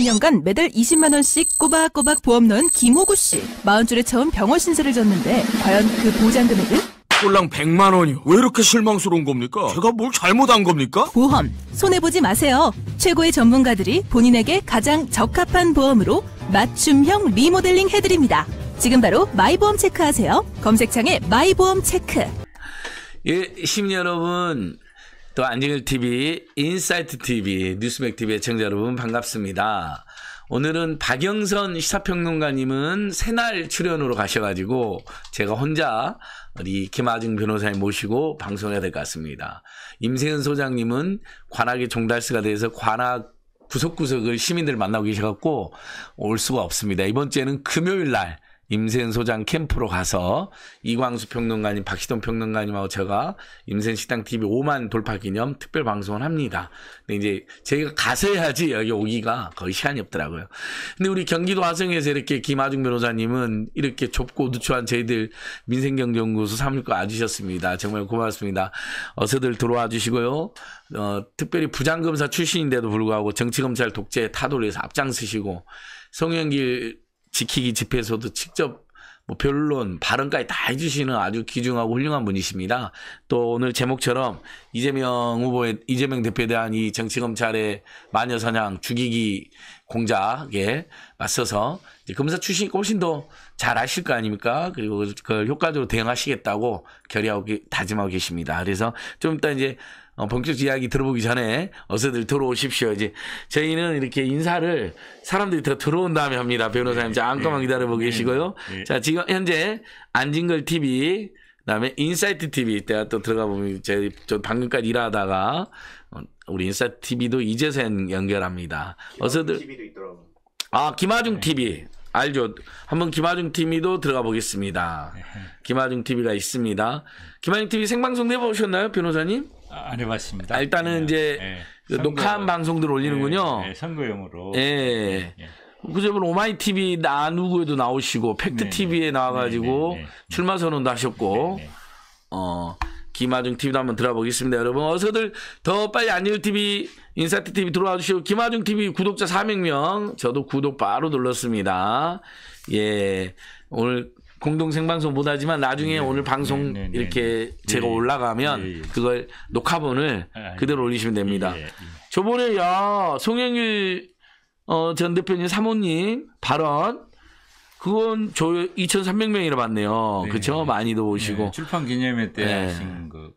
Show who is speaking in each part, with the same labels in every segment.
Speaker 1: 3년간 매달 20만 원씩 꼬박꼬박 보험 넣은 김호구 씨. 4 0줄에 처음 병원 신세를 졌는데 과연 그 보장
Speaker 2: 금액은? 꼴랑 100만 원이요. 왜 이렇게 실망스러운 겁니까? 제가 뭘 잘못한 겁니까? 보험
Speaker 1: 손해보지 마세요. 최고의 전문가들이 본인에게 가장 적합한 보험으로 맞춤형 리모델링 해드립니다. 지금 바로 마이보험 체크하세요. 검색창에 마이보험 체크.
Speaker 2: 예, 시민 여러분. 또 안진일 TV, 인사이트 TV, 뉴스맥 TV 의청자 여러분 반갑습니다. 오늘은 박영선 시사평론가님은 새날 출연으로 가셔가지고 제가 혼자 우리 김아중 변호사님 모시고 방송해야 될 것 같습니다. 임세은 소장님은 관악의 종달스가 돼서 관악 구석구석을 시민들 만나고 계셔갖고 올 수가 없습니다. 이번 주에는 금요일 날 임센 소장 캠프로 가서 이광수 평론가님, 박시동 평론가님하고 제가 임센 식당 TV 5만 돌파 기념 특별 방송을 합니다. 근데 이제 제가 가서야지 여기 오기가 거의 시간이 없더라고요. 근데 우리 경기도 화성에서 이렇게 김아중 변호사님은 이렇게 좁고 누추한 저희들 민생경제연구소 사무과 와주셨습니다. 정말 고맙습니다. 어서들 들어와 주시고요. 어, 특별히 부장검사 출신인데도 불구하고 정치검찰 독재 타도를 위해서 앞장서시고 송영길 지키기 집회에서도 직접 뭐 변론, 발언까지 다 해주시는 아주 귀중하고 훌륭한 분이십니다. 또 오늘 제목처럼 이재명 후보의 이재명 대표에 대한 이 정치검찰의 마녀사냥 죽이기 공작에 맞서서 이제 검사 출신이 훨씬 더잘 아실 거 아닙니까? 그리고 그걸 효과적으로 대응하시겠다고 결의하고 다짐하고 계십니다. 그래서 좀 이따 이제 어, 본격 이야기 들어보기 전에 어서들 들어오십시오. 이제 저희는 이렇게 인사를 사람들이 더 들어온 다음에 합니다. 변호사님, 자 안금만 예. 기다려보고 예. 계시고요. 예. 자 지금 현재 안진걸 TV 그다음에 인사이트 TV 때가또 들어가 보면 제저 방금까지 일하다가 어, 우리 인사이트 TV도 이제서 연결합니다. 어서들 TV도 있더라고. 아 김하중 TV 알죠? 한번 김하중 TV도 들어가 보겠습니다. 김하중 TV가 있습니다. 김하중 TV 생방송 해보셨나요, 변호사님? 아, 안 해봤습니다. 아, 일단은 이제 예. 그 선 녹화한 방송들 올리는군요. 예, 예,
Speaker 1: 선거용으로.
Speaker 2: 예. 그저 분 뭐 오마이 TV 나누고에도 나오시고 팩트 네네. TV에 네. 나와가지고 네네. 네, 네, 출마 선언도 하셨고 네네. 어 김하중 TV도 한번 들어보겠습니다 여러분 어서들 더 빨리 안일 TV 인사티 TV 들어와 주시고 김하중 TV 구독자 400명 저도 구독 바로 눌렀습니다 예 오늘 공동 생방송 못하지만 나중에 네, 오늘 네, 방송 네, 네, 네, 이렇게 제가 예, 올라가면 예, 예. 그걸 녹화본을 아, 그대로 올리시면 됩니다. 저번에 야 송영일 어, 전 대표님 사모님 발언 그건 저 2,300명이라 봤네요. 네. 그쵸? 많이도 오시고 출판 기념회 때
Speaker 1: 하신 그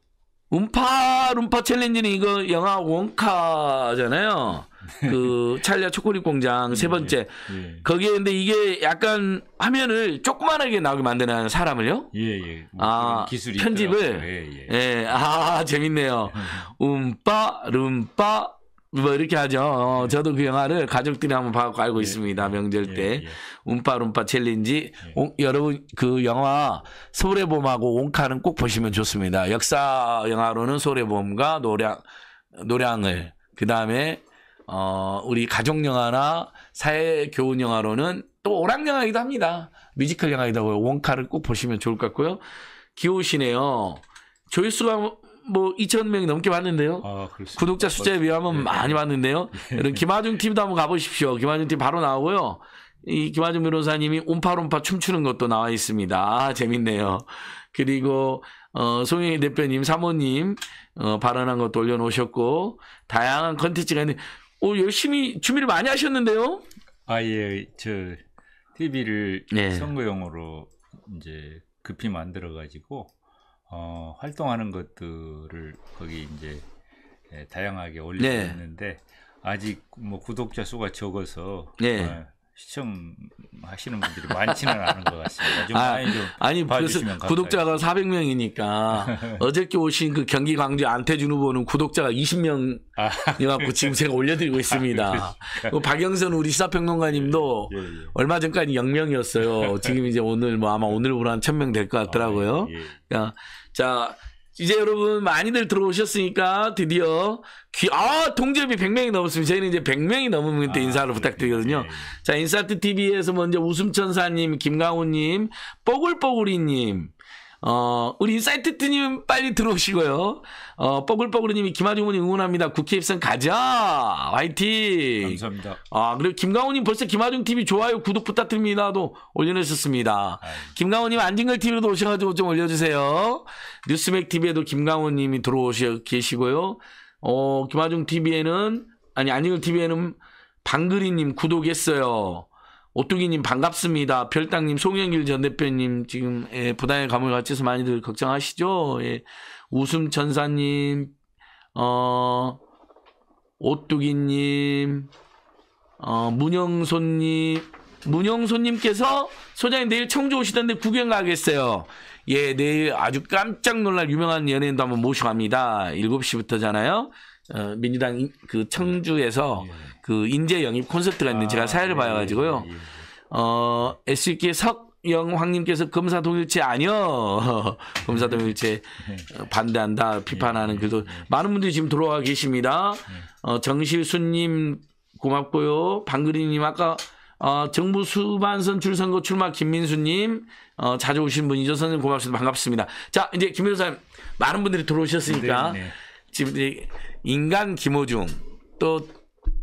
Speaker 2: 음파 룸파 챌린지는 이거 영화 원카잖아요. 그 찰리아 초콜릿 공장 세 예, 번째 예. 거기에 근데 이게 약간 화면을 조그만하게 나오게 만드는 사람을요? 예예. 뭐아 기술이 편집을 예, 예. 예, 아 재밌네요. 음빠 룸빠 뭐 이렇게 하죠. 어, 저도 그 영화를 가족들이 한번 봐고 알고 있습니다. 명절 때 움빠룸빠 음, 챌린지 오, 여러분 그 영화 소래봄하고 온카는 꼭 보시면 좋습니다. 역사 영화로는 소래봄과 노량 노량을 그 다음에 어, 우리 가족 영화나 사회 교훈 영화로는 또 오락 영화이기도 합니다. 뮤지컬 영화이다 고요 원카를 꼭 보시면 좋을 것 같고요. 귀여우시네요. 조회수가 뭐 2천 명이 넘게 봤는데요. 아, 구독자 숫자에 비하면 네. 많이 봤는데요. 이런 네. 김하중 팀도 한번 가보십시오. 김하중 팀 바로 나오고요. 이 김하중 변호사님이 온파론파 춤추는 것도 나와 있습니다. 아, 재밌네요. 그리고 어, 송영희 대표님, 사모님 어, 발언한 것도 올려놓으셨고 다양한 컨텐츠가 있는데 오, 어, 열심히 준비를 많이 하셨는데요. 아예 저
Speaker 1: TV를 네. 선거용으로 이제 급히 만들어 가지고 어, 활동하는 것들을 거기 이제 예, 다양하게 올리고 네. 있는데 아직 뭐 구독자 수가 적어서 네. 어, 시청하시는 분들이 많지는 않은 것 같습니다. 좀 아, 좀 아니 그래서 구독자가
Speaker 2: 400명이니까 어저께 오신 그 경기 광주 안태준 후보는 구독자가 20명이 아, 갖고 지금 제가 올려드리고 있습니다. 아, 그 박영선 우리 시사평론가님도 예, 예. 예, 예. 얼마 전까지 0명이었어요. 지금 이제 오늘 뭐 아마 오늘부로 한 1000명 될 것 같더라고요. 아, 예. 예. 그러니까 자 이제 여러분 많이들 들어오셨으니까 드디어 귀, 아, 동접이 100명이 넘었습니다 저희는 이제 100명이 넘으면 때 아, 인사를 네, 부탁드리거든요. 네. 네. 자, 인사트 TV에서 먼저 웃음천사님, 김강호님, 뽀글뽀글이님, 어, 우리 인사이트트님 빨리 들어오시고요. 어, 뻐글뽀글님이 김아중님 응원합니다. 국회 입성 가자! 화이팅! 감사합니다. 아, 그리고 김강호님 벌써 김아중 TV 좋아요, 구독 부탁드립니다도 올려놓으셨습니다. 김강호님 안진걸 TV로도 오셔가지고 좀 올려주세요. 뉴스맥 TV에도 김강호님이 들어오셔 계시고요. 어, 김아중 TV에는, 아니, 안진걸 TV에는 방그리님 구독했어요. 오뚜기님 반갑습니다. 별땅님, 송영길 전 대표님 지금 예, 부당의 감을갖춰서 많이들 걱정하시죠? 예. 웃음 천사님, 어, 오뚜기님, 어, 문영손님, 문영손님께서 소장님 내일 청주 오시던데 구경 가겠어요. 예, 내일 아주 깜짝 놀랄 유명한 연예인도 한번 모셔갑니다. 7시부터잖아요. 어, 민주당 그 청주에서 예, 예. 그 인재 영입 콘서트가 있는데 제가 아, 사회를 예, 봐가지고요. 어, SK 석영 황님께서 검사 동일체 아니요. 검사 동일체 네. 어, 반대한다, 비판하는 그래도 많은 분들이 지금 들어와 계십니다. 어, 정실순님 고맙고요. 방그리님 아까 어, 정부 수반선 출선거 출마 김민수님 어, 자주 오신 분이죠. 선생님 고맙습니다. 반갑습니다. 자 이제 김민수 사님 많은 분들이 들어오셨으니까 네, 네. 지금 이제 인간 김호중 또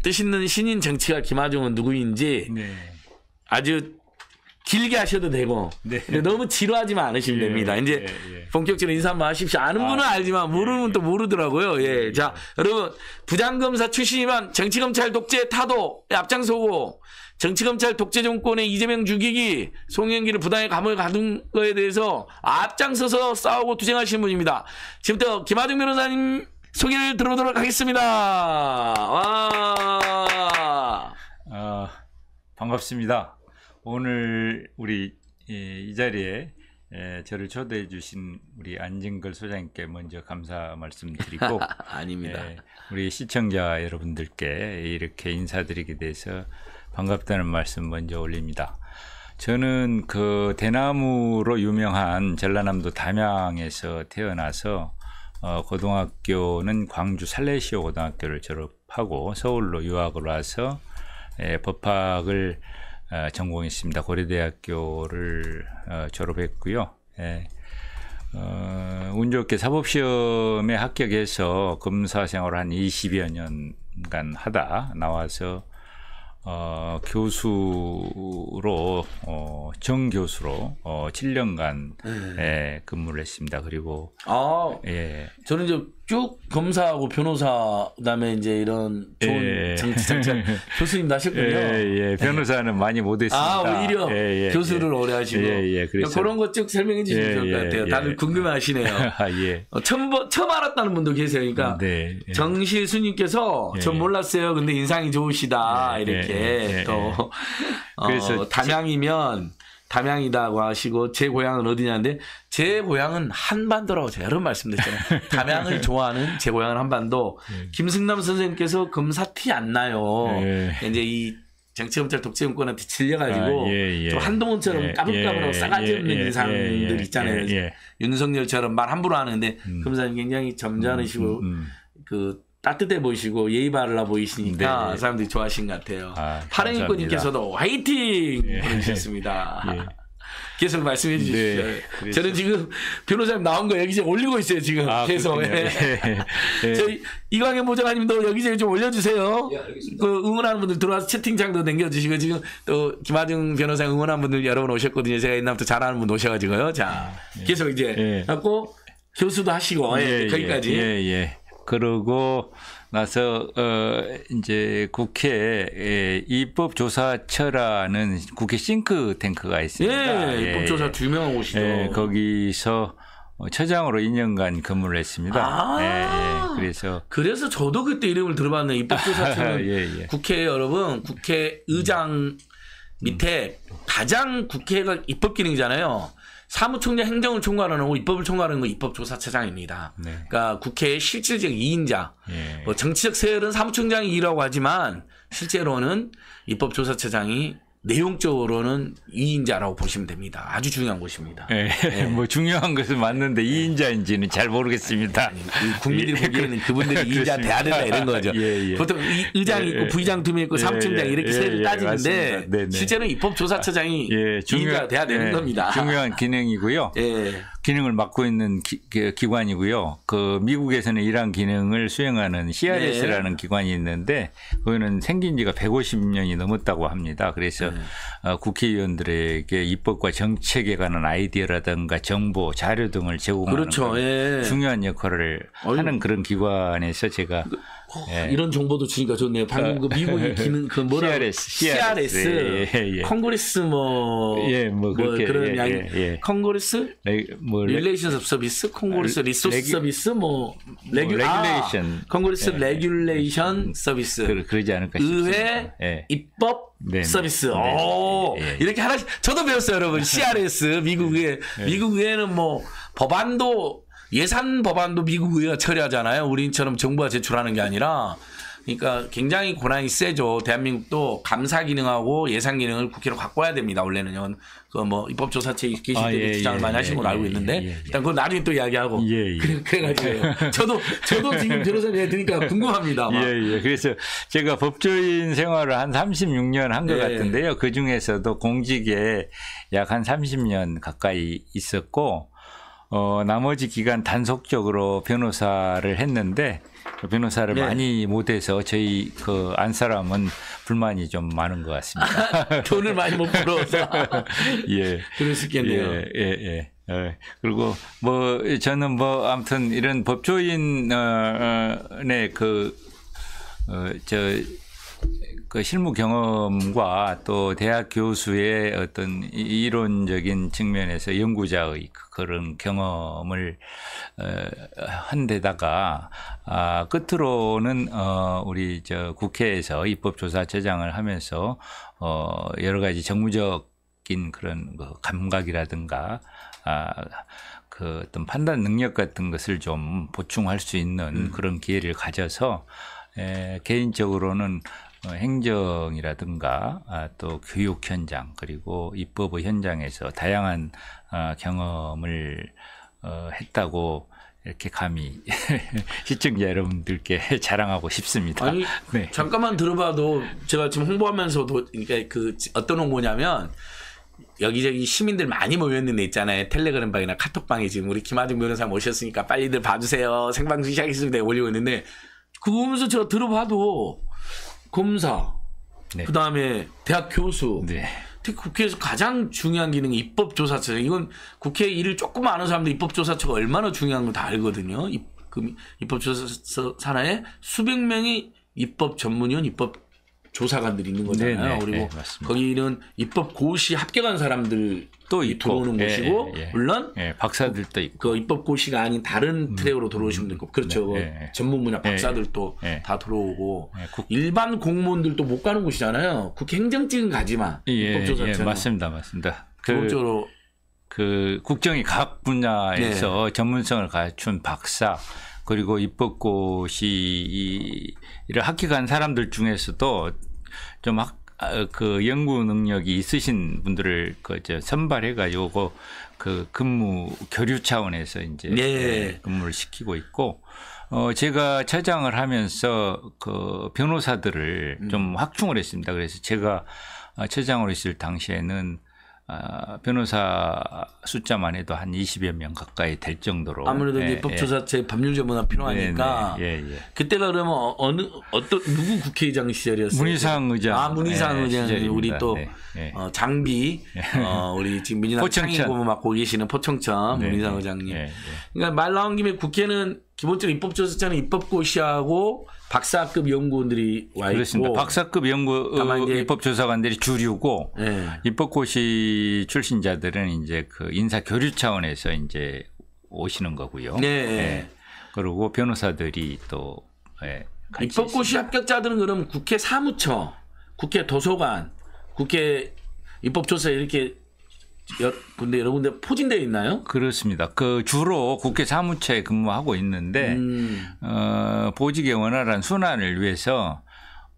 Speaker 2: 뜻있는 신인 정치가 김하중은 누구인지 네. 아주 길게 하셔도 되고 네. 너무 지루하지만 않으시면 예, 됩니다. 이제 예, 예. 본격적으로 인사 한번 하십시오. 아는 아, 분은 알지만 예, 모르면 는또 예. 모르더라고요. 예, 예. 자, 여러분 부장검사 출신이면 정치검찰 독재 타도 앞장서고 정치검찰 독재 정권의 이재명 죽이기 송영기를 부당의 감옥에 가둔 거에 대해서 앞장서서 싸우고 투쟁하시는 분입니다. 지금부터 김하중 변호사님 소개를 들어보도록 하겠습니다. 와. 어, 반갑습니다.
Speaker 1: 오늘 우리 이, 이 자리에 예, 저를 초대해 주신 우리 안진걸 소장님께 먼저 감사 말씀드리고 아닙니다. 예, 우리 시청자 여러분들께 이렇게 인사드리게 돼서 반갑다는 말씀 먼저 올립니다. 저는 그 대나무로 유명한 전라남도 담양에서 태어나서 어, 고등학교는 광주 살레시오 고등학교를 졸업하고 서울로 유학을 와서 예, 법학을 어, 전공했습니다. 고려대학교를 어, 졸업했고요. 예. 어, 운 좋게 사법시험에 합격해서 검사 생활을 한 20여 년간 하다 나와서 어, 교수로 어, 정교수로 어, 7년간 음. 예, 근무를 했습니다. 그리고
Speaker 2: 아, 예. 저는 이제 쭉 검사하고 변호사 그다음에 이제 이런 좋은 예. 장치 장치
Speaker 1: 교수님 나셨군요. 예, 예. 네. 변호사는 많이 못했습니다. 아 오히려 예, 예, 예. 교수를 오래 하시고 그렇죠. 그러니 그런 것 쭉 설명해 주시면 좋을 것 같아요. 다들
Speaker 2: 궁금해하시네요. 아, 어, 처음 처음 알았다는 분도 계세요. 그러니까 음, 네, 정실 수님께서전 몰랐어요. 근데 인상이 좋으시다 네, 이렇게 또 어, 그래서 담양이면 담양이다고 하시고 제 고향은 어디냐인데제 고향은 한반도라고 제가 여러 말씀드렸잖아요. 담양을 네. 좋아하는 제 고향은 한반도. 네. 김승남 선생님께서 검사티 안 나요. 네. 이제 이 정치검찰 독재정권한테 질려가지고 아, 예, 예. 한동훈처럼 예, 까불까불하고 예, 싸가지 없는 예, 인상들 있잖아요. 윤석열처럼 말 함부로 하는데 음. 검사님 굉장히 점잖으시고 음, 음, 음. 그 따뜻해 보이시고 예의 바르라 보이시니까 네. 사람들이 좋아하신 것 같아요. 아, 파랭이꾼님께서도 화이팅 예. 보내주셨습니다. 예. 계속 말씀해 주시죠. 네, 저는 지금 변호사님 나온 거 여기저기 올리고 있어요 지금 아, 계속. 예. 예. 예. 저희 이광현 보좌관님도 여기좀 올려주세요. 예, 그 응원하는 분들 들어와서 채팅창도 남겨주시고 지금 또 김하중 변호사 님 응원하는 분들 여러 분 오셨거든요. 제가 옛날부터 잘하는 분 오셔가지고요. 자 아, 네. 계속 이제 예. 갖고 교수도 하시고 예, 거기까지.
Speaker 1: 그러고 나서 어 이제 국회에 예, 입법조사처라는 국회 싱크탱크가 있습니다. 예, 입법조사 예, 두명 오시죠. 예, 거기서
Speaker 2: 처장으로 2년간
Speaker 1: 근무를 했습니다. 아~ 예, 예, 그래서
Speaker 2: 그래서 저도 그때 이름을 들어봤는 입법조사처는 예, 예, 국회 여러분 국회의장 밑에 음. 가장 국회가 입법기능이잖아요. 사무총장 행정을 총괄하는 거, 입법을 총괄하는 거 입법조사처장입니다. 네. 그러니까 국회의 실질적 2인자. 예. 뭐 정치적 세열은 사무총장이 이라고 하지만 실제로는 입법조사처장이 내용적으로는 2인자라고 보시면 됩니다. 아주 중요한 것입니다 네, 네.
Speaker 1: 뭐 중요한 것은 맞는데 2인자인지는 잘 모르겠습니다. 그 국민들이 예, 보기에는 그, 분들이 2인자 돼야 된다 이런 거죠. 예, 예. 보통 의장 있고 부의장 두 명 있고 사무총장 이렇게 세를 따지는데 네, 네. 실제로
Speaker 2: 입법조사처장이 아, 예, 중요, 2인자 돼야 되는 겁니다. 중요한
Speaker 1: 기능이고요. 기능을 맡고 있는 기, 기 관이고요. 그 미국에서는 이러한 기능을 수행하는 CRS라는 네. 기관이 있는데 그거는 생긴 지가 150년이 넘었다고 합니다. 그래서 네. 어, 국회의원들에게 입법과 정책에 관한 아이디어라든가 정보, 자료 등을 제공하는 그렇죠. 예. 중요한 역할을 아유. 하는 그런 기관에서 제가 그... 예. 이런
Speaker 2: 정보도 주니까 좋네요. 방금 그 미국이 어. 기는 그 뭐라 CRS, CRS, CRS 예, 예, 컨그레스 예. 뭐, 예, 뭐, 뭐 그런 예, 양이 컨그레스 예, 뭐, 릴레이션 서비스, 컨그레스 리소스 레 서비스, 뭐 레귤 뭐, 레귤레이션, 아, 컨그레스 레귤레이션 서비스, 그, 러지 않을까 싶습니다. 의회 입법 네네. 서비스. 네네. 오, 네네. 이렇게 하나씩 저도 배웠어요, 여러분. CRS 미국의 미국에는 뭐 법안도 예산 법안도 미국 의회가 처리하잖아요. 우리처럼 정부가 제출하는 게 아니라 그러니까 굉장히 고난이 세죠. 대한민국도 감사 기능하고 예산 기능을 국회로 갖고 와야 됩니다. 원래는요. 그 뭐 입법조사체 계실 아, 때 예, 주장을 예, 많이 하신 예, 알고 예, 있는데 예, 예, 일단 그건 나중에 또 이야기하고 그래, 그래가지고 저도 저도 지금 변호사님 들으니까 궁금합니다. 예예.
Speaker 1: 그래서 제가 법조인 생활을 한 36년 한 것 같은데요. 그 중에서도 공직에 약 한 30년 가까이 있었고 어, 나머지 기간 단속적으로 변호사를 했는데 변호사를 네. 많이 못해서 저희 그안 사람은 불만이 좀 많은 것 같습니다. 돈을 많이 못
Speaker 2: 벌어서.
Speaker 1: 예. 그럴 수겠네요 예, 예, 예. 예. 그리고 뭐 저는 뭐 아무튼 이런 법조인의 그 어, 저그 실무 경험과 또 대학 교수의 어떤 이론적인 측면에서 연구자의 그 그런 경험을 어, 한 데다가 아, 끝으로는 어, 우리 저 국회에서 입법조사처장을 하면서 어, 여러 가지 정무적인 그런 그 감각이라든가 아, 그 어떤 판단 능력 같은 것을 좀 보충할 수 있는 음. 그런 기회를 가져서 에, 개인적으로는 어, 행정이라든가 아, 또 교육 현장 그리고 입법의 현장에서 다양한 아, 경험을 어, 했다고 이렇게 감히 시청자 여러분들께 자랑하고 싶습니다.
Speaker 2: 아니, 네. 잠깐만 들어봐도 제가 지금 홍보하면서도 그러니까 그 어떤 홍보냐면 여기저기 시민들 많이 모여는데 있잖아요. 텔레그램 방이나 카톡방에 지금 우리 김하중 변호사 모셨으니까 빨리들 봐주세요. 생방송 시작했으면 내 올리고 있는데 그거 보면서 제가 들어봐도 검사, 네. 그 다음에 대학 교수. 네. 특히 국회에서 가장 중요한 기능이 입법조사처. 이건 국회 일을 조금 아는 사람도 입법조사처가 얼마나 중요한 걸 다 알거든요. 입, 그 입법조사처 산하에 수백 명의 입법 전문위원, 입법 조사관들이 있는 거잖아요. 네네, 네. 그리고 네, 거기는 입법 고시 합격한 사람들 또 있고. 들어오는 예, 곳이고 예, 예. 물론 예, 박사들도 있고 그 입법고시가 아닌 다른 음, 트랙으로 들어오시면도있 음, 음. 그렇죠 네, 예. 전문 분야 예, 박사들도 다 들어오고 일반 공무원들도 못 가는 곳이잖아요 국회 행정직은 가지만 법조자체는 맞습니다
Speaker 1: 맞습니다 기본으로 그, 그 국정이 각 분야에서 네. 전문성을 갖춘 박사 그리고 입법고시를 합격한 사람들 중에서도 좀 학, 아, 그 연구 능력이 있으신 분들을 그저 선발해 가지고 그 근무 교류 차원에서 이제 네. 예, 근무를 시키고 있고 어 제가 차장을 하면서 그 변호사들을 음. 좀 확충을 했습니다. 그래서 제가 차장으로 아, 있을 당시에는 아, 변호사 숫자만 해도 한 20여 명 가까이 될 정도로 아무래도 예, 법조사체
Speaker 2: 예. 법률 전문가 필요하니까 네, 네. 예, 예, 그때가 그러면 어느 어떤 누구 국회의장 시절이었어요? 문희상 의장 아 문희상 예, 의장 시절입니다. 우리 또 네, 어, 장비 예. 어, 우리 지금 민주당 창의고문 맡고 계시는 포청천 문희상 의장님 그러니까 말 나온 김에 국회는 기본적으로 입법조사자는 입법고시하고 박사급 연구원들이 와 있고 그렇습니다.
Speaker 1: 박사급 연구 다 입법조사관들이 주류고 네. 입법고시 출신자들은 이제 그 인사 교류 차원에서 이제 오시는
Speaker 2: 거고요. 네. 네.
Speaker 1: 그리고 변호사들이 또 예,
Speaker 2: 입법고시 있습니다. 합격자들은 그럼 국회 사무처, 국회 도서관, 국회 입법조사 이렇게 여러 군데 여러 군데 포진되어 있나요? 그렇습니다. 그 주로
Speaker 1: 국회 사무처에 근무하고 있는데 음. 어, 보직의 원활한 순환을 위해서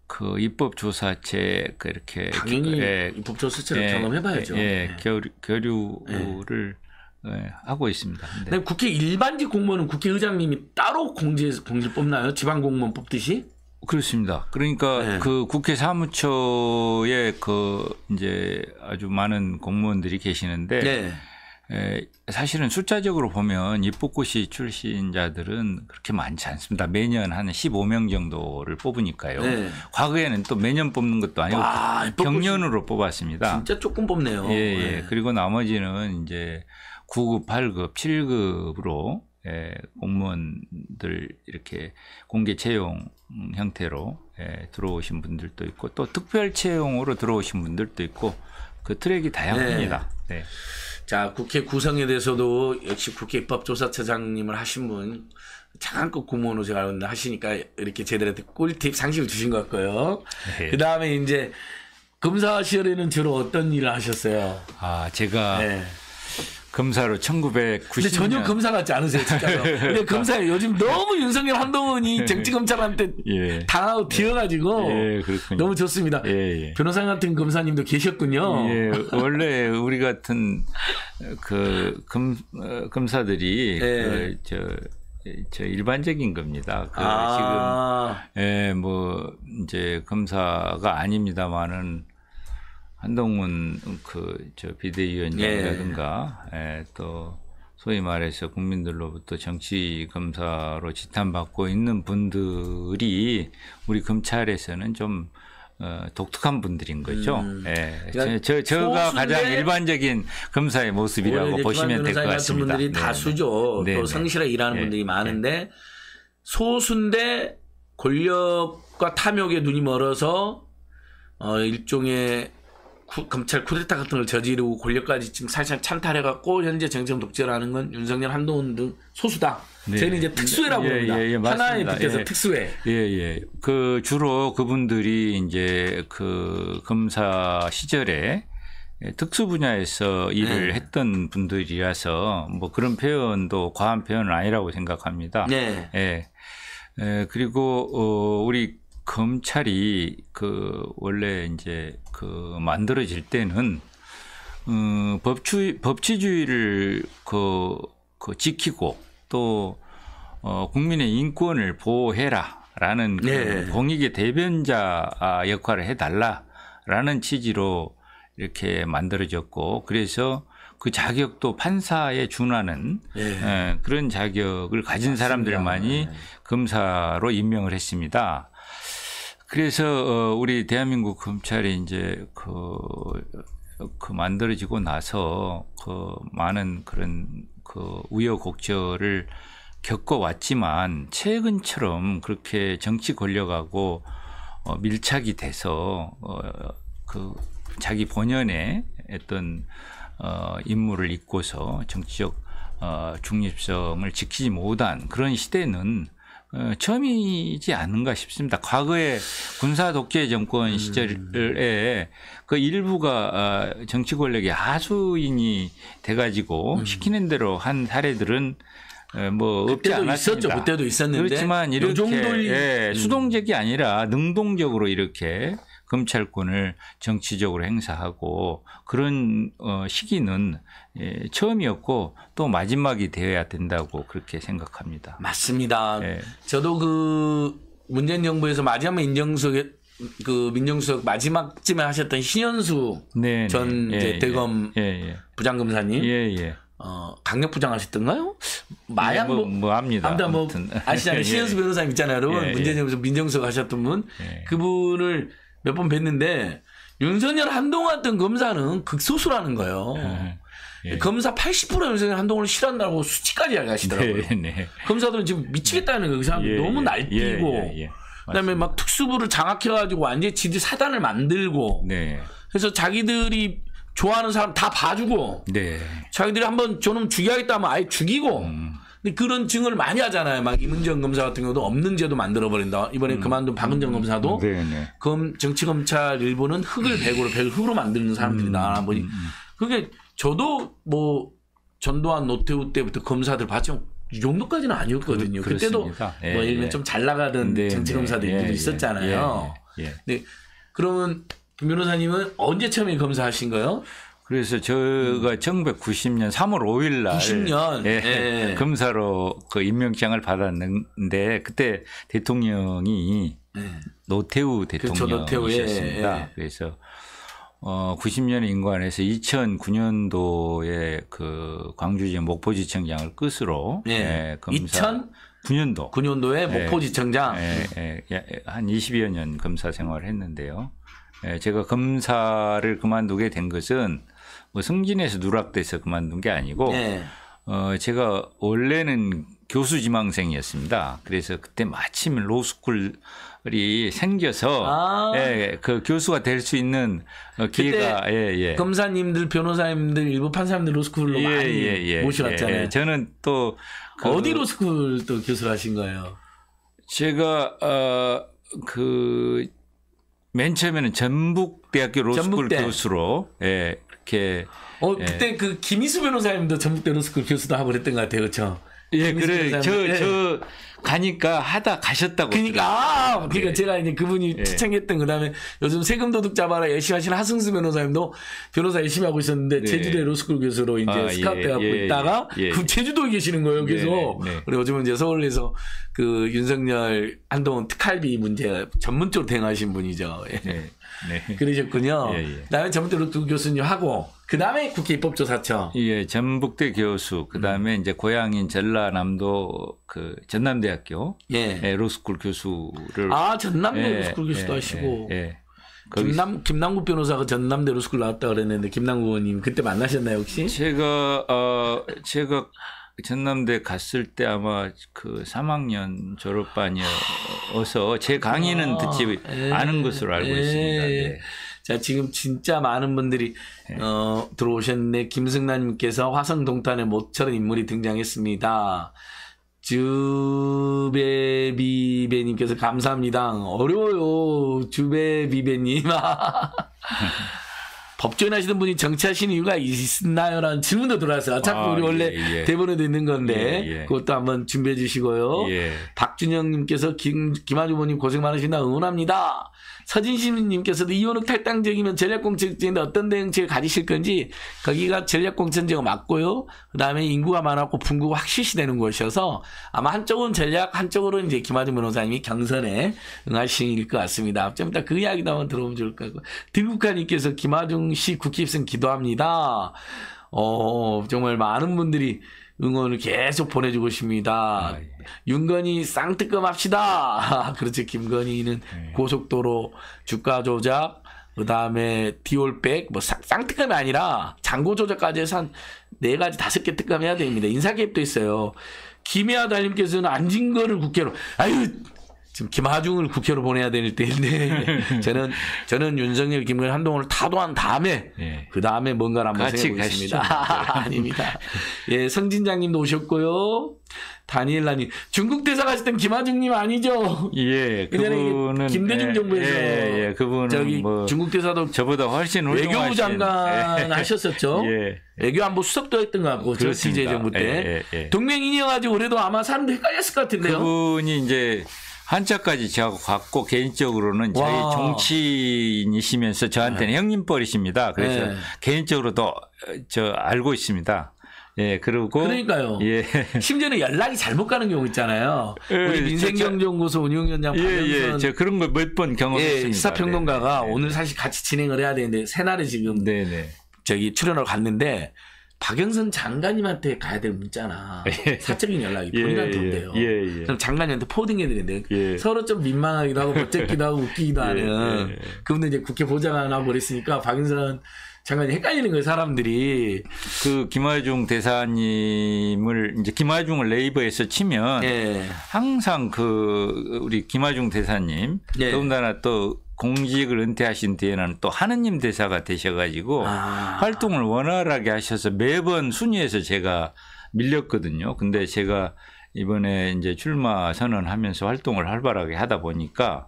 Speaker 1: 그 입법조사체 그렇게 당연히 예, 입법조사체를 예, 경험해봐야죠. 예, 예. 교류, 예. 를 예. 하고
Speaker 2: 있습니다. 근데. 국회 일반직 공무원은 국회의장님이 따로 공지해 공지 뽑나요? 지방 공무원 뽑듯이? 그렇습니다.
Speaker 1: 그러니까 네. 그 국회 사무처에 그 이제 아주 많은 공무원들이 계시는데 네. 에, 사실은 숫자적으로 보면 입법고시 출신자들은 그렇게 많지 않습니다. 매년 한 15명 정도를 뽑으니까요. 네. 과거에는 또 매년 뽑는 것도 아니고 와, 아, 경년으로 뽑았습니다. 진짜 조금 뽑네요. 예, 예. 네. 그리고 나머지는 이제 9급, 8급, 7급으로 에, 예, 공무원들 이렇게 공개 채용 형태로 에, 예, 들어오신 분들도 있고 또 특별 채용으로 들어오신 분들도 있고 그 트랙이 다양합니다.
Speaker 2: 네. 네. 자 국회 구성에 대해서도 역시 국회 입법조사처장님을 하신 분 장안급 공무원으로 제가 알았는 하시니까 이렇게 제대로 꿀팁 상식을 주신 것 같고요. 네. 그 다음에 이제 검사 시절에는 주로 어떤 일을 하셨어요? 아 제가 네. 검사로 1990년. 근 전혀 검사 같지 않으세요, 진짜로. 근데 검사예요. 즘 너무 윤석열 한동훈이 예. 정치검찰한테 예. 다 튀어가지고 예, 너무 좋습니다. 예, 예, 변호사 같은 검사님도 계셨군요. 예,
Speaker 1: 원래 우리 같은 그 검, 어, 검사들이 그 저, 저 일반적인 겁니다. 그 아. 지금 예, 뭐 이제 검사가 아닙니다만은 한동훈 그 저 비대위원장이라든가 예, 예. 예, 또 소위 말해서 국민들로부터 정치 검사로 지탄받고 있는 분들이 우리 검찰에서는 좀 어, 독특한 분들인 거죠. 음. 예. 그 저, 저가 가장 일반적인 검사의
Speaker 2: 모습이라고 보시면 될 것 같습니다. 분들이 네. 다수죠. 네. 또 성실하게 일하는 네. 분들이 많은데 예. 소수인데 권력과 탐욕에 눈이 멀어서 어, 일종의 구, 검찰 쿠데타 같은 걸 저지르고 권력까지 지금 사실상 찬탈해갖고 현재 정권 독재라는 건 윤석열, 한동훈 등 소수다. 네. 저희는 이제 특수회라고 예, 부릅니다. 예, 예, 하나의 빗대서 예. 특수회.
Speaker 1: 예, 예. 그 주로 그분들이 이제 그 검사 시절에 특수 분야에서 일을 네. 했던 분들이라서 뭐 그런 표현도 과한 표현은 아니라고 생각합니다. 네. 예. 예. 그리고 어 우리 검찰이 그 원래 이제 그 만들어질 때는 음, 어, 법치 법치주의를 그, 그 지키고 또 어, 국민의 인권을 보호해라라는 네. 그 공익의 대변자 아, 역할을 해달라라는 취지로 이렇게 만들어졌고 그래서 그 자격도 판사에 준하는 에, 네. 예, 그런 자격을 가진 맞습니다. 사람들만이 네. 검사로 임명을 했습니다. 그래서 어, 우리 대한민국 검찰이 이제 그, 그 만들어지고 나서 그 많은 그런 그 우여곡절을 겪어왔지만 최근처럼 그렇게 정치 권력하고 어, 밀착이 돼서 어, 그 자기 본연의 어떤 어, 임무를 잊고서 정치적 어, 중립성을 지키지 못한 그런 시대는 어, 처음이지 않은가 싶습니다. 과거에 군사 독재 정권 음. 시절에 그 일부가 아, 정치 권력의 하수인이 돼가지고 음. 시키는 대로 한 사례들은 어, 뭐 없지 않았습니다. 있었죠. 그때도 있었는데 그렇지만 이렇게 정도의... 예, 음. 수동적이 아니라 능동적으로 이렇게 검찰권을 정치적으로 행사하고 그런 어, 시기는 예, 처음이었고 또 마지막이 되어야 된다고 그렇게 생각합니다.
Speaker 2: 맞습니다. 예. 저도 그 문재인 정부에서 마지막 인정수석 그 민정수석 마지막쯤에 하셨던 신현수 네네. 네. 전 예, 예, 대검 예. 예. 부장검사님 예, 예, 어, 강력 부장하셨던가요? 마약 뭐, 뭐, 뭐 합니다. 아무튼 뭐 아시잖아요. 신현수 변호사님 있잖아요, 여러분. 문재인 정부에서 민정수석 하셨던 분 그분을 몇번 뵀는데 윤석열 한동안 했던 검사는 극소수라는 거예요. 예. 예. 검사 80% 윤석열 한동훈을 싫어한다고 수치까지 이야기하시더라고요. 네, 예, 예, 네. 검사들은 지금 미치겠다는 거예요. 그 사람 예, 너무 날뛰고 예, 그다음에 막 특수부를 장악해가지고 완전히 지들 사단을 만들고 네. 그래서 자기들이 좋아하는 사람 다 봐주고 네. 자기들이 한번 저놈 죽여야겠다 하면 아예 죽이고 음. 근데 그런 증언을 많이 하잖아요. 막 이문정 검사 같은 경우도 없는 죄도 만들어 버린다. 이번에 음. 그만둔 박은정 음. 검사도 네, 네. 검 정치 검찰 일부는 흙을 배고로 배 흙으로 만드는 사람들이 다와 음, 보니 뭐 음, 그게 저도 뭐 전두환 노태우 때부터 검사들 봤죠. 뭐 이 정도까지는 아니었거든요. 그, 때도뭐 예, 뭐 예를 들면 예. 좀잘 나가던 네, 정치 네. 검사들이 예, 예, 있었잖아요. 예, 근데 예. 네. 그러면 김 변호사님은 언제 처음에 검사하신 거예요?
Speaker 1: 그래서 저가 1990년 3월 5일 날 90년 예, 예. 검사로 그 임명장을 받았는데 그때 대통령이 예. 노태우 그렇죠. 대통령이셨습니다. 그렇 예, 예, 예. 그래서 어 90년 인관에서 2009년도에 그 광주지 역 목포지청장을 끝으로 예. 검사 2009년도 9년도에 목포지청장 한 20여 년 검사 생활을 했는데요. 예, 제가 검사를 그만두게 된 것은 뭐 승진해서 누락돼서 그만둔 게 아니고 네. 어, 제가 원래는 교수 지망생이었습니다. 그래서 그때 마침 로스쿨이 생겨서 아. 예, 그 교수가 될 수 있는 어, 기회가 예, 예.
Speaker 2: 검사님들, 변호사님들, 일부 판사님들 로스쿨로 예, 많이 예, 예, 모셔왔잖아요. 예, 예. 저는 또그 어디 로스쿨 또 교수하신 를 거예요? 제가 어그
Speaker 1: 맨 처음에는 전북대학교 로스쿨 전북대. 교수로 예, 이렇게. 어, 예.
Speaker 2: 그때 예. 그 김희수 변호사님도 전북대 로스쿨 교수도 하고 그랬던 것 같아요. 그렇죠? 예,
Speaker 1: 그래. 저, 저, 예. 가니까 하다 가셨다고. 그니까,
Speaker 2: 아, 그니까 네. 예. 제가 이제 그분이 네. 예. 추천했던 그 다음에 요즘 세금 도둑 잡아라 열심히 하시는 하승수 변호사님도 변호사 열심히 하고 있었는데 네. 제주대 로스쿨 교수로 이제 아, 스카프트 하고 예, 예, 있다가 예, 그 제주도에 계시는 거예요. 그래서 네, 네. 그리고 요즘은 이제 서울에서 그 윤석열 한동훈 특할비 문제 전문적으로 대응하신 분이죠. 네, 네. 그러셨군요. 그다음에 전문적으로 두 교수님 하고 그 다음에 국회 입법조사처.
Speaker 1: 예, 전북대 교수, 그 다음에 음. 이제 고향인 전라남도
Speaker 2: 그 전남대학교 예. 예 로스쿨 교수를 아 전남대 예, 로스쿨 교수도 예, 하시고 예, 예. 김남 김남국 변호사가 전남대 로스쿨 나왔다 그랬는데 김남국 의원님 그때 만나셨나요 혹시? 제가 어 제가 전남대 갔을
Speaker 1: 때 아마 그 3학년 졸업반이어서 제 강의는 아, 듣지
Speaker 2: 아, 않은 것으로 알고 있습니다. 네. 자, 지금 진짜 많은 분들이 네. 어, 들어오셨는데 김승란님께서 화성 동탄에 모처럼 인물이 등장했습니다. 주베비베님께서 감사합니다. 어려워요, 주베비베님. 법조인 하시는 분이 정치하시는 이유가 있나요? 라는 질문도 들어왔어요. 자꾸 아, 우리 원래 예, 예. 대본에도 있는 건데 예, 예, 그것도 한번 준비해 주시고요. 예. 박준영님께서 김, 김아주모님 고생 많으신다 응원합니다. 서진심님께서도 이원욱 탈당적이면 전략공천제인데 어떤 대응책을 가지실 건지 거기가 전략공천제가 맞고요. 그 다음에 인구가 많았고 분구가 확실시 되는 곳이어서 아마 한쪽은 전략, 한쪽으로는 이제 김하준 변호사님이 경선에 응하실 것 같습니다. 좀 이따 그 이야기도 한번 들어보면 좋을 것 같고. 들국화님께서 김하중 씨 국회 입성 기도합니다. 어, 정말 많은 분들이 응원을 계속 보내주고 있습니다. 아, 예. 윤건이 쌍특검 합시다. 그렇지 김건희는 예. 고속도로 주가 조작 그다음에 디올백 뭐 쌍특검이 아니라 장고 조작까지 해서 한네 가지 다섯 개 특검 해야 됩니다. 인사 개입도 있어요. 김혜아 달님께서는 안진거를 국회로 아유 지금 김하중을 국회로 보내야 될 때인데 저는 저는 윤석열, 김건 한동훈을 타도한 다음에 네. 그 다음에 뭔가를 한번 생각해보겠습니다. 아, 네, 아닙니다. 예, 성진장님도 오셨고요. 다니엘라님 중국 대사 가실 땐 김하중님 아니죠? 예, 그 그분은 김대중 예, 정부에서 예, 예,
Speaker 1: 예, 그분은 저기 뭐 중국 대사도 저보다 훨씬 외교부 장관
Speaker 2: 예. 하셨었죠. 예. 외교안보 수석도 했던 것 같고 저 CJ 정부 때 예, 동맹인이어가지고 올해도 아마 사람들 헷갈렸을 것 같은데요.
Speaker 1: 그분이 이제 한자까지 저하고 같고 개인적으로는 저희 와. 정치인이시면서 저한테는 네. 형님 뻘이십니다 그래서 네. 개인적으로도 저 알고 있습니다. 예, 그리고 그러니까요. 예. 심지어는 연락이
Speaker 2: 잘못 가는 경우 있잖아요. 예, 우리 민생경제연구소 운영위원장 박 예, 예, 저 그런 걸 몇 번 경험했습니다. 예, 시사평론가가 네, 네. 오늘 사실 같이 진행을 해야 되는데 새날에 지금 네, 네. 저기 출연을 갔는데 박영선 장관님한테 가야 될 문자나 예. 사적인 연락이 본인한테 예, 온대요. 예. 예, 예, 그럼 장관님한테 포딩해드리는데 서로 좀 민망하기도 하고 멋쩍기도 하고 웃기기도 하는 그분들 이제 국회 보좌관하고 그랬으니까 박영선 장관이 헷갈리는 거예요
Speaker 1: 사람들이. 그 김하중 대사님을 이제 김하중을 레이버에서 치면 항상 그 우리 김하중 대사님 더군다나 또 공직을 은퇴하신 뒤에는 또 하느님 대사가 되셔가지고 아. 활동을 원활하게 하셔서 매번 순위에서 제가 밀렸거든요. 근데 제가 이번에 이제 출마 선언하면서 활동을 활발하게 하다 보니까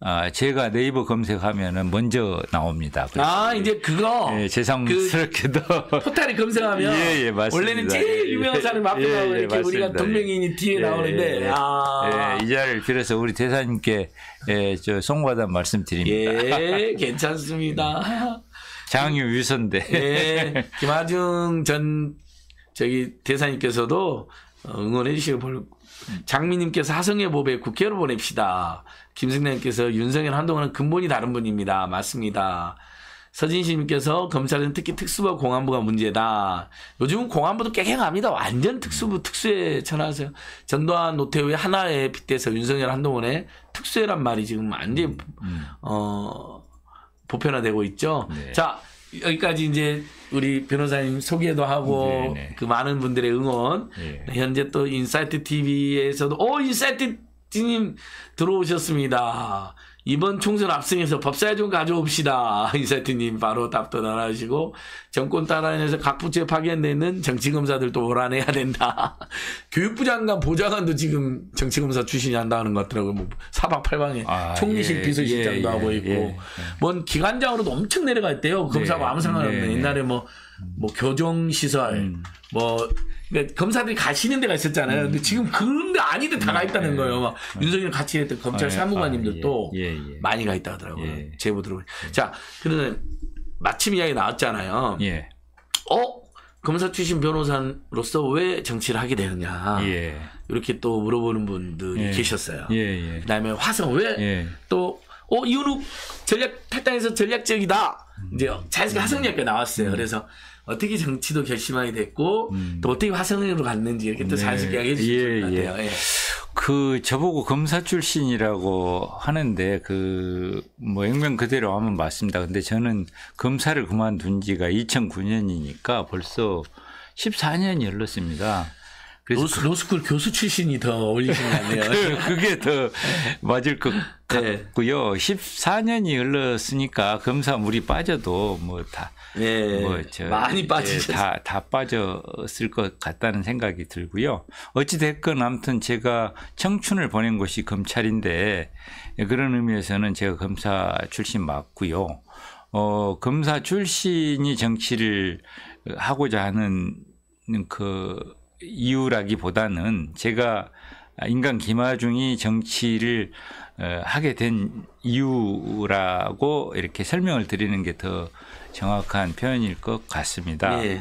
Speaker 1: 아, 제가 네이버 검색하면은 먼저 나옵니다. 아, 이제 그거? 예, 재상스럽게도. 그 포탈에
Speaker 2: 검색하면. 예, 예, 맞습니다. 원래는 예, 제일 예. 유명한 사람이 앞에 예, 예, 이렇게 맞습니다. 우리가 동명인이 뒤에 예, 나오는데, 예, 아. 이
Speaker 1: 자리를 빌어서 우리 대사님께, 예, 저, 송과단 말씀드립니다. 예,
Speaker 2: 괜찮습니다. 장유 위선대. 예, 김하중 전, 저기, 대사님께서도 어, 응원해 주시고, 장미님께서 하성의 법에 국회로 보냅시다. 김승래님께서 윤석열 한동훈은 근본이 다른 분입니다. 맞습니다. 서진씨님께서 검찰은 특히 특수부 공안부가 문제다. 요즘은 공안부도 깨갱합니다. 완전 특수부 특수에 전화하세요 전두환 노태우의 하나에 빗대서 윤석열 한동훈의 특수회란 말이 지금 완전 음, 음. 어 보편화되고 있죠. 네. 자 여기까지 이제 우리 변호사님 소개도 하고 네, 네. 그 많은 분들의 응원. 네. 현재 또 인사이트 TV에서도 오 인사이트 찐님 들어오셨습니다. 이번 총선 앞승에서 법사위 좀 가져옵시다. 인사팀님 바로 답도 나눠주시고 정권 따라다서각 부처에 파견되는 정치검사들도 오란해야 된다. 교육부 장관 보좌관도 지금 정치검사 출신이 한다는 것 같더라고요. 뭐 사박팔방에 아, 총리실 예, 비서실장도 예, 하고 예, 있고 예, 뭔 기관장으로도 엄청 내려가 있대요. 검사하고 네. 아무 상관없는 네. 옛날에 뭐, 뭐 교정시설 음. 뭐 그러니까 검사들이 가시는 데가 있었잖아요. 근데 음. 지금 그런데 아니데다가 음. 있다는 예. 거예요. 막 예. 윤석열 같이 했던 검찰 아, 예. 사무관님들도 아, 많이 가 있다 하더라고요. 제보 들어보 자, 그러면 마침 이야기 나왔잖아요. 어? 검사 출신 변호사로서 왜 정치를 하게 되느냐 예. 이렇게 또 물어보는 분들이 예. 계셨어요. 예. 그다음에 화성 왜 또 어, 이현욱 전략 탈당에서 전략적이다. 이제 자연스럽게 음. 화성역에 나왔어요. 그래서 어떻게 정치도 결심하게 됐고 음. 또 어떻게 화성으로 갔는지 이렇게 또 네. 자세히 이야기해 주실 예, 것 예. 같아요.
Speaker 1: 예. 그 저보고 검사 출신이라고 하는데 그뭐 액면 그대로 하면 맞습니다. 근데 저는 검사를 그만둔 지가 2009년이니까 벌써 14년이 흘렀습니다. 로스, 그- 로스쿨 교수
Speaker 2: 출신이 더 어울리시는
Speaker 1: 것같요 그, 그게 더 맞을 것 네. 같고요. 네. 14년이 흘렀으니까 검사물이 빠져도 뭐 다, 네. 뭐 많이 빠지죠. 다, 다 빠졌을 것 같다는 생각이 들고요. 어찌됐건 아무튼 제가 청춘을 보낸 곳이 검찰인데 그런 의미에서는 제가 검사 출신 맞고요. 어, 검사 출신이 정치를 하고자 하는 그 이유라기보다는 제가 인간 김하중이 정치를 어, 하게 된 이유라고 이렇게 설명을 드리는 게 더 정확한 표현일 것 같습니다. 예.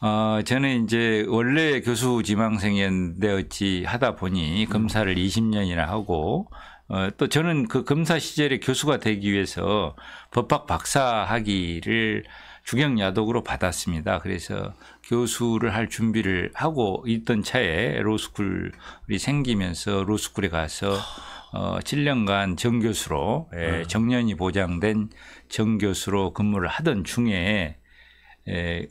Speaker 1: 어, 저는 이제 원래 교수 지망생이었는데 어찌 하다 보니 검사를 20년이나 음. 하고 어, 또 저는 그 검사 시절에 교수가 되기 위해서 법학 박사 학위를 주경야독으로 받았습니다. 그래서 교수를 할 준비를 하고 있던 차에 로스쿨이 생기면서 로스쿨에 가서 어, 7년간 정교수로 예, 네. 정년이 보장된 정교수로 근무를 하던 중에 예,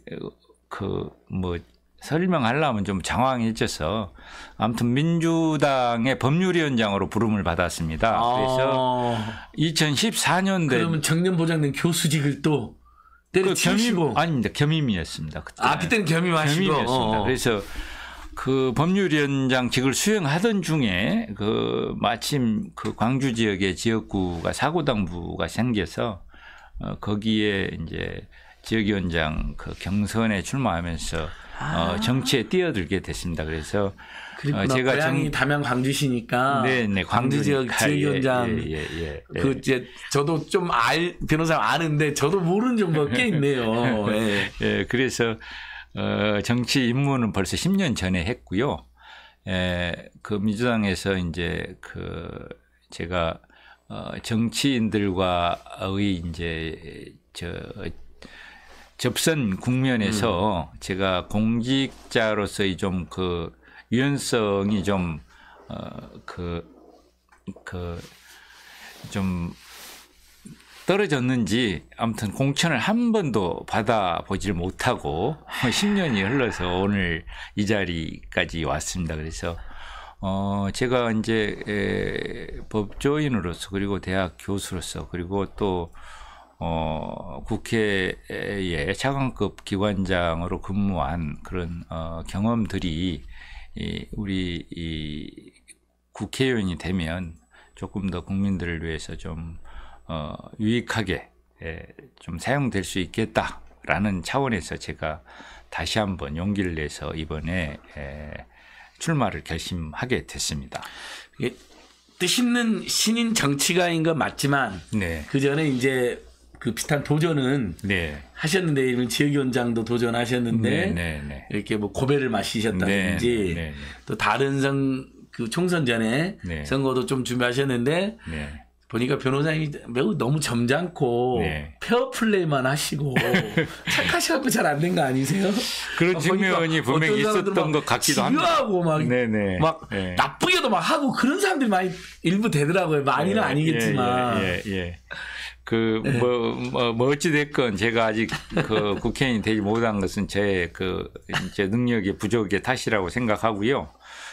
Speaker 1: 그뭐 설명하려면 좀 장황이 있어서 아무튼 민주당의 법률위원장으로 부름을 받았습니다. 그래서 아. 2014년대 그러면
Speaker 2: 정년 보장된 교수직을 또
Speaker 1: 그때는 그 겸임 아닙니다. 겸임이었습니다. 그때. 아 그때는 겸임하시고. 겸임이었습니다. 어. 그래서 그 법률위원장직을 수행하던 중에 그 마침 그 광주 지역의 지역구가 사고당부가 생겨서 어 거기에 이제 지역위원장 그 경선에 출마하면서 어 아. 정치에 뛰어들게 됐습니다. 그래서 그렇구나. 어, 제가 고향이 정...
Speaker 2: 담양 광주시니까 네네, 광주 지역 지역위원장 예
Speaker 1: 예, 예, 예, 예, 그 이제
Speaker 2: 저도 좀 알 변호사 아는데 저도 모르는 정보가 꽤 있네요. 예.
Speaker 1: 예. 그래서 어, 정치 입문은 벌써 10년 전에 했고요. 에, 그 민주당에서 이제 그 제가 어, 정치인들과의 이제 저 접선 국면에서 음. 제가 공직자로서의 좀그 유연성이 좀, 어, 그, 그, 좀, 떨어졌는지 아무튼 공천을 한 번도 받아보질 못하고 10년이 흘러서 오늘 이 자리까지 왔습니다. 그래서 어 제가 이제 에, 법조인으로서 그리고 대학 교수로서 그리고 또 어, 국회의 차관급 기관장으로 근무한 그런 어, 경험들이 이 우리 이 국회의원이 되면 조금 더 국민들을 위해서 좀 어, 유익하게 예, 좀 사용될 수 있겠다라는 차원에서 제가 다시 한번 용기를 내서 이번에 예, 출마를
Speaker 2: 결심하게 됐습니다. 뜻 있는 신인 정치가인 건 맞지만 네. 그 전에 이제 그 비슷한 도전은 네. 하셨는데 이런 지역위원장도 도전하셨는데 네, 네, 네, 이렇게 뭐 고배를 마시셨다든지 네, 또 다른 선 그 총선 전에 선거도 좀 준비하셨는데 보니까 변호사님이 매우 너무 점잖고 네. 페어플레이만 하시고 착하셔갖고 잘 안 된 거 아니세요? 그런 아, 측면이 분명히 있었던 것 같기도 합니다. 하고 막, 네네. 막 네. 나쁘게도 막 하고 그런 사람들이 많이 일부 되더라고요. 많이는 네. 아니겠지만. 예, 예, 예.
Speaker 1: 예. 그뭐뭐 네. 뭐 어찌 뭐, 됐건 제가 아직 그 국회의원이 되지 못한 것은 제 그 이제 능력의 부족의 탓이라고 생각하고요.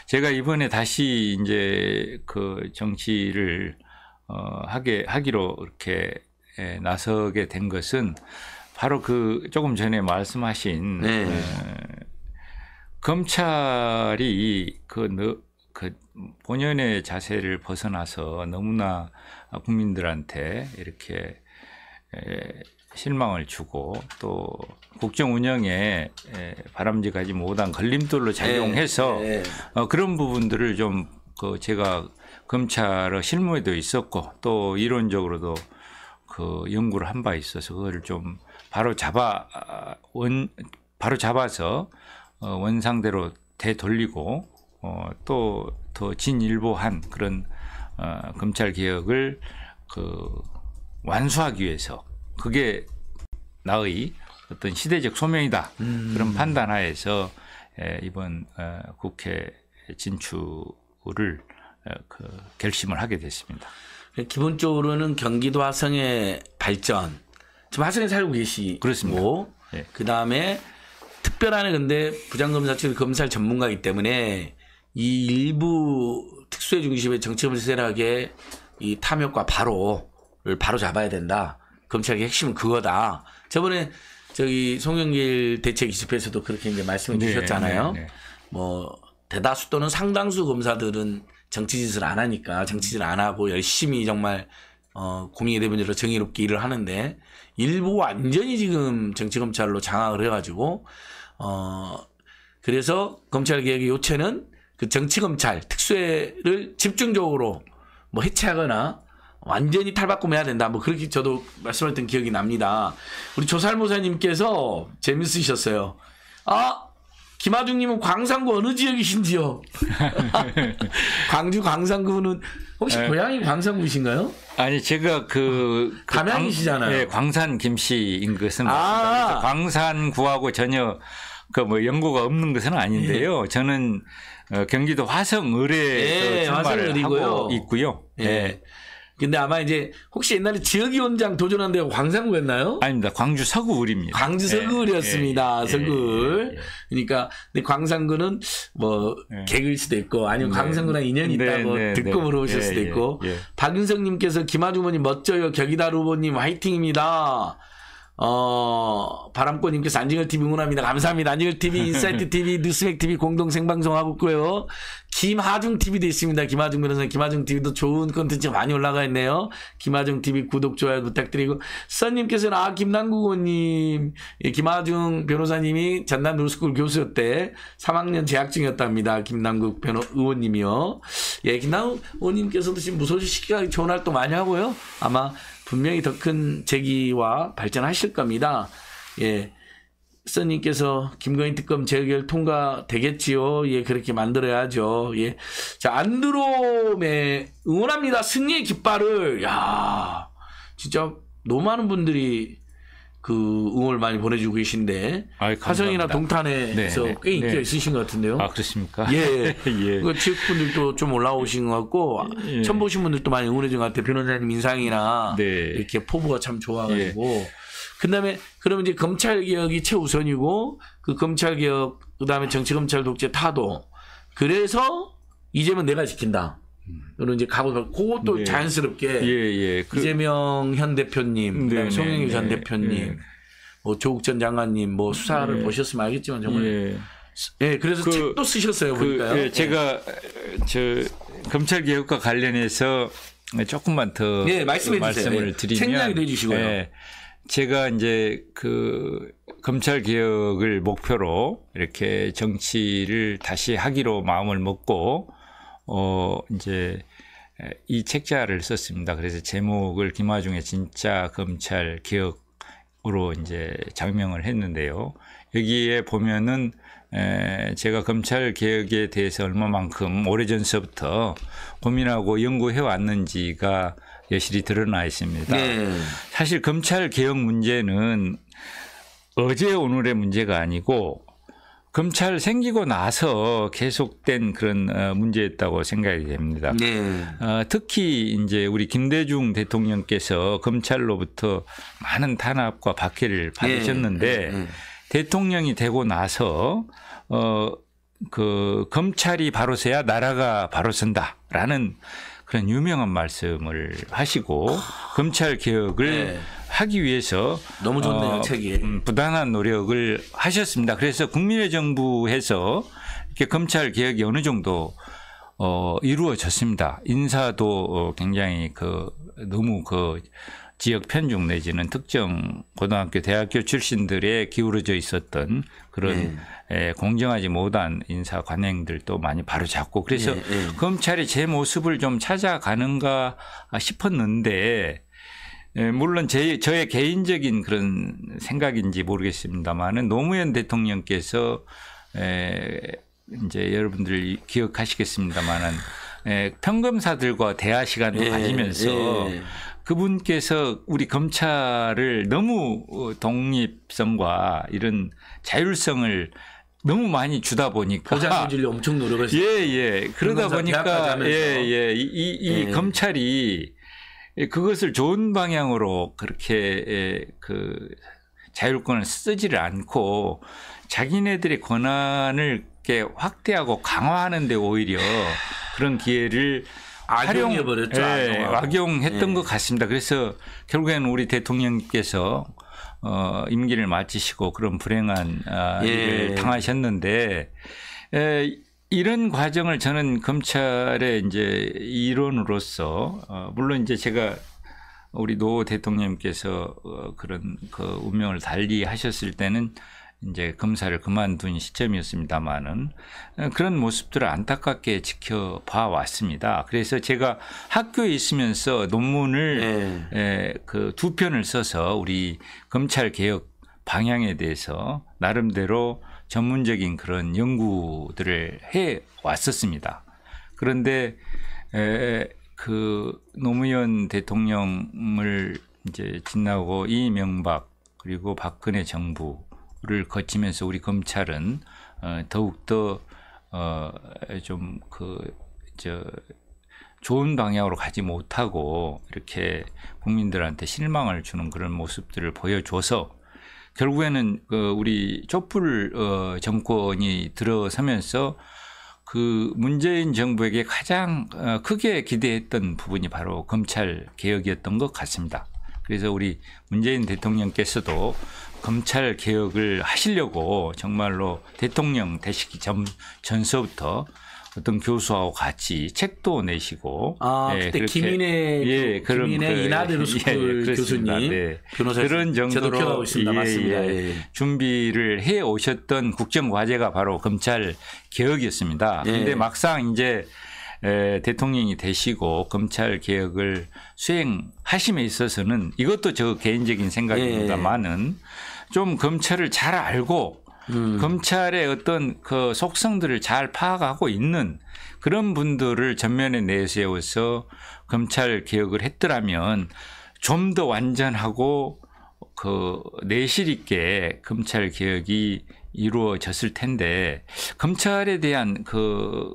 Speaker 1: 제가 이번에 다시 이제 그 정치를 어 하게 하기로 이렇게 에, 나서게 된 것은 바로 그 조금 전에 말씀하신 네. 에, 어, 검찰이 그, 너, 그 본연의 자세를 벗어나서 너무나 아, 국민들한테 이렇게 실망을 주고 또 국정 운영에 바람직하지 못한 걸림돌로 네. 작용해서 네, 네. 그런 부분들을 좀 그 제가 검찰의 실무에도 있었고 또 이론적으로도 그 연구를 한 바 있어서 그걸 좀 바로 잡아 원 바로 잡아서 어, 원상대로 되돌리고 어, 또 더 진일보한 그런 어, 검찰 개혁을 그 완수하기 위해서 그게 나의 어떤 시대적 소명이다 음. 그런 판단하에서 이번 어, 국회
Speaker 2: 진출을 어, 그 결심을 하게 됐습니다. 기본적으로는 경기도 화성의 발전 지금 화성에 살고 계시고 그렇습니다. 네. 예. 그 다음에 특별한 근데 부장검사 측 검찰 전문가이기 때문에 이 일부 특수의 중심의 정치범죄 세력의 이 탐욕과 바로를 바로 잡아야 된다. 검찰의 핵심은 그거다. 저번에 저기 송영길 대책 기습에서도 그렇게 이제 말씀을 네, 주셨잖아요. 네, 네. 뭐 대다수 또는 상당수 검사들은 정치 짓을 안 하니까 정치 짓을 안 하고 열심히 정말 어국민의대변인으로 정의롭게 일을 하는데 일부 완전히 지금 정치 검찰로 장악을 해가지고 어 그래서 검찰 개혁의 요체는 그 정치검찰 특수회를 집중적으로 뭐 해체하거나 완전히 탈바꿈해야 된다. 뭐 그렇게 저도 말씀했던 기억이 납니다. 우리 조살모사님께서 재밌으셨어요. 아 김하중님은 광산구 어느 지역이신지요? 광주 광산구는 혹시 에, 네. 고향이 광산구신가요? 이
Speaker 1: 아니 제가 그, 그 담양이시잖아요. 광, 네, 광산 김씨인 것은 아. 맞습니다. 광산구하고 전혀 그 뭐 연고가 없는 것은 아닌데요. 예. 저는 어, 경기도 화성
Speaker 2: 의뢰에서 예, 출마를 화성 하고 있고요. 예. 예. 근데 아마 이제 혹시 옛날에 지역위원장 도전한 데가 광산구였나요? 아닙니다. 광주 서구을입니다. 광주 예. 서구을이었습니다. 예, 예, 서구을. 예, 예, 그러니까 근데 광산구는 뭐 개그일 수도 있고 아니면 네. 광산구랑 인연이 네, 있다고 네, 네. 듣고 네, 물어보실 수도 있고 박윤성님께서 김아주머니 멋져요. 격이다 루보님 화이팅입니다. 어, 바람꽃님께서 안징열 t v 응원합니다. 감사합니다. 안징열 t v 인사이트TV, 뉴스맥TV 공동 생방송하고 있고요. 김하중TV도 있습니다. 김하중 변호사님, 김하중TV도 좋은 컨텐츠 많이 올라가 있네요. 김하중TV 구독, 좋아요 부탁드리고. 선님께서는 아, 김남국 의원님, 예, 김하중 변호사님이 전남 노스쿨 교수였대. 3학년 재학 중이었답니다. 김남국 변호, 의원님이요. 예, 김남국 의원님께서도 지금 무소식 시간 좋은 활동 많이 하고요. 아마 분명히 더 큰 재기와 발전하실 겁니다. 예. 선님께서 김건희 특검 재결 통과 되겠지요? 예, 그렇게 만들어야죠. 예. 자, 안드로메 응원합니다. 승리의 깃발을. 야 진짜 너무 많은 분들이 그 응원을 많이 보내주고 계신데 아이, 화성이나 동탄에서 네, 네, 꽤 인기가 네. 있으신
Speaker 1: 것 같은데요. 아 그렇습니까? 예. 예. 그
Speaker 2: 지역분들도 좀 올라오신 것 같고 예. 처음 보신 분들도 많이 응원해준 것 같아요. 변호사님 인상이나 네. 이렇게 포부가 참 좋아가지고. 예. 그다음에 그러면 이제 검찰 개혁이 최우선이고 그 검찰 개혁 그다음에 정치 검찰 독재 타도 그래서 이제는 내가 지킨다. 음. 는 이제 가보 도 그것도 네. 자연스럽게 예, 예. 그, 이재명 현 대표님, 네, 네, 송영길 네, 전 대표님, 예. 뭐 조국 전 장관님 뭐 수사를 예. 보셨으면 알겠지만 정말 예. 예, 그래서 그, 책도 쓰셨어요 그, 보니까요. 예, 제가
Speaker 1: 저 검찰 개혁과 관련해서 조금만 더 예, 말씀해 말씀을 드리면 책량을 해주시고요. 예, 제가 이제 그 검찰 개혁을 목표로 이렇게 정치를 다시 하기로 마음을 먹고 어 이제 이 책자를 썼습니다. 그래서 제목을 김하중의 진짜 검찰 개혁으로 이제 작명을 했는데요. 여기에 보면은 에, 제가 검찰 개혁에 대해서 얼마만큼 오래전서부터 고민하고 연구해 왔는지가 여실히 드러나 있습니다. 네. 사실 검찰 개혁 문제는 어제 오늘의 문제가 아니고 검찰 생기고 나서 계속된 그런 어, 문제였다고 생각이 됩니다. 네. 어, 특히 이제 우리 김대중 대통령께서 검찰로부터 많은 탄압과 박해를 네. 받으셨는데 네. 네. 대통령이 되고 나서 어, 그 검찰이 바로 서야 나라가 바로 선다라는 그런 유명한 말씀을 하시고 검찰 개혁을 네. 하기 위해서 너무 좋네요 어, 책이 음, 부단한 노력을 하셨습니다. 그래서 국민의 정부에서 이렇게 검찰 개혁이 어느 정도 어, 이루어졌습니다. 인사도 어, 굉장히 그 너무 그 지역 편중 내지는 특정 고등학교, 대학교 출신들의 기울어져 있었던 그런 네. 예. 공정하지 못한 인사 관행들도 많이 바로잡고 그래서 예. 검찰이 제 모습을 좀 찾아가는가 싶었는데 예, 물론 제 저의 개인적인 그런 생각인지 모르겠습니다만은 노무현 대통령께서 에, 예, 이제 여러분들 기억하시겠습니다만은 예, 평검사들과 대화 시간도 예, 가지면서 예, 그분께서 우리 검찰을 너무 어, 독립성과 이런 자율성을 너무 많이 주다 보니까 보장해주려 엄청 노력했 예, 예. 그러다 보니까 예, 예. 이, 이, 이 예. 검찰이 그것을 좋은 방향으로 그렇게 예, 그 자율권을 쓰지를 않고 자기네들의 권한을 이 확대하고 강화하는데 오히려 그런 기회를
Speaker 2: 악용해 버렸죠. 예, 악용했던 예. 것
Speaker 1: 같습니다. 그래서 결국에는 우리 대통령께서 어, 임기를 마치시고 그런 불행한 아, 예. 일을 당하셨는데 에, 이런 과정을 저는 검찰의 이제 이론으로서 어, 물론 이제 제가 우리 노대통령께서 어, 그런 그 운명을 달리 하셨을 때는 이제 검사를 그만둔 시점이었습니다만은 그런 모습들을 안타깝게 지켜봐 왔습니다. 그래서 제가 학교에 있으면서 논문을 네. 그두 편을 써서 우리 검찰 개혁 방향에 대해서 나름대로 전문적인 그런 연구들을 해 왔었습니다. 그런데 에, 그 노무현 대통령을 이제 지나고 이명박 그리고 박근혜 정부 를 거치면서 우리 검찰은 어, 더욱더 어, 좀그저 좋은 방향으로 가지 못하고 이렇게 국민들한테 실망을 주는 그런 모습들을 보여줘서 결국에는 그 우리 촛불 어, 정권이 들어서면서 그 문재인 정부에게 가장 어, 크게 기대했던 부분이 바로 검찰 개혁이었던 것 같습니다. 그래서 우리 문재인 대통령께서도 검찰 개혁을 하시려고 정말로 대통령 되시기 전, 전서부터 어떤 교수하고 같이 책도 내시고 아 예, 그때 김인혜 예, 그런 김인혜 그, 이나대로 스쿨 예, 교수님 네. 변호사 그런 정도로 예, 예, 예, 준비를 해 오셨던 국정 과제가 바로 검찰 개혁이었습니다. 예. 그런데 막상 이제 에, 대통령이 되시고 검찰 개혁을 수행하심에 있어서는 이것도 저 개인적인 생각입니다만은 좀 검찰을 잘 알고 음. 검찰의 어떤 그 속성들을 잘 파악하고 있는 그런 분들을 전면에 내세워서 검찰 개혁을 했더라면 좀 더 완전하고 그 내실 있게 검찰 개혁이 이루어졌을 텐데 검찰에 대한 그그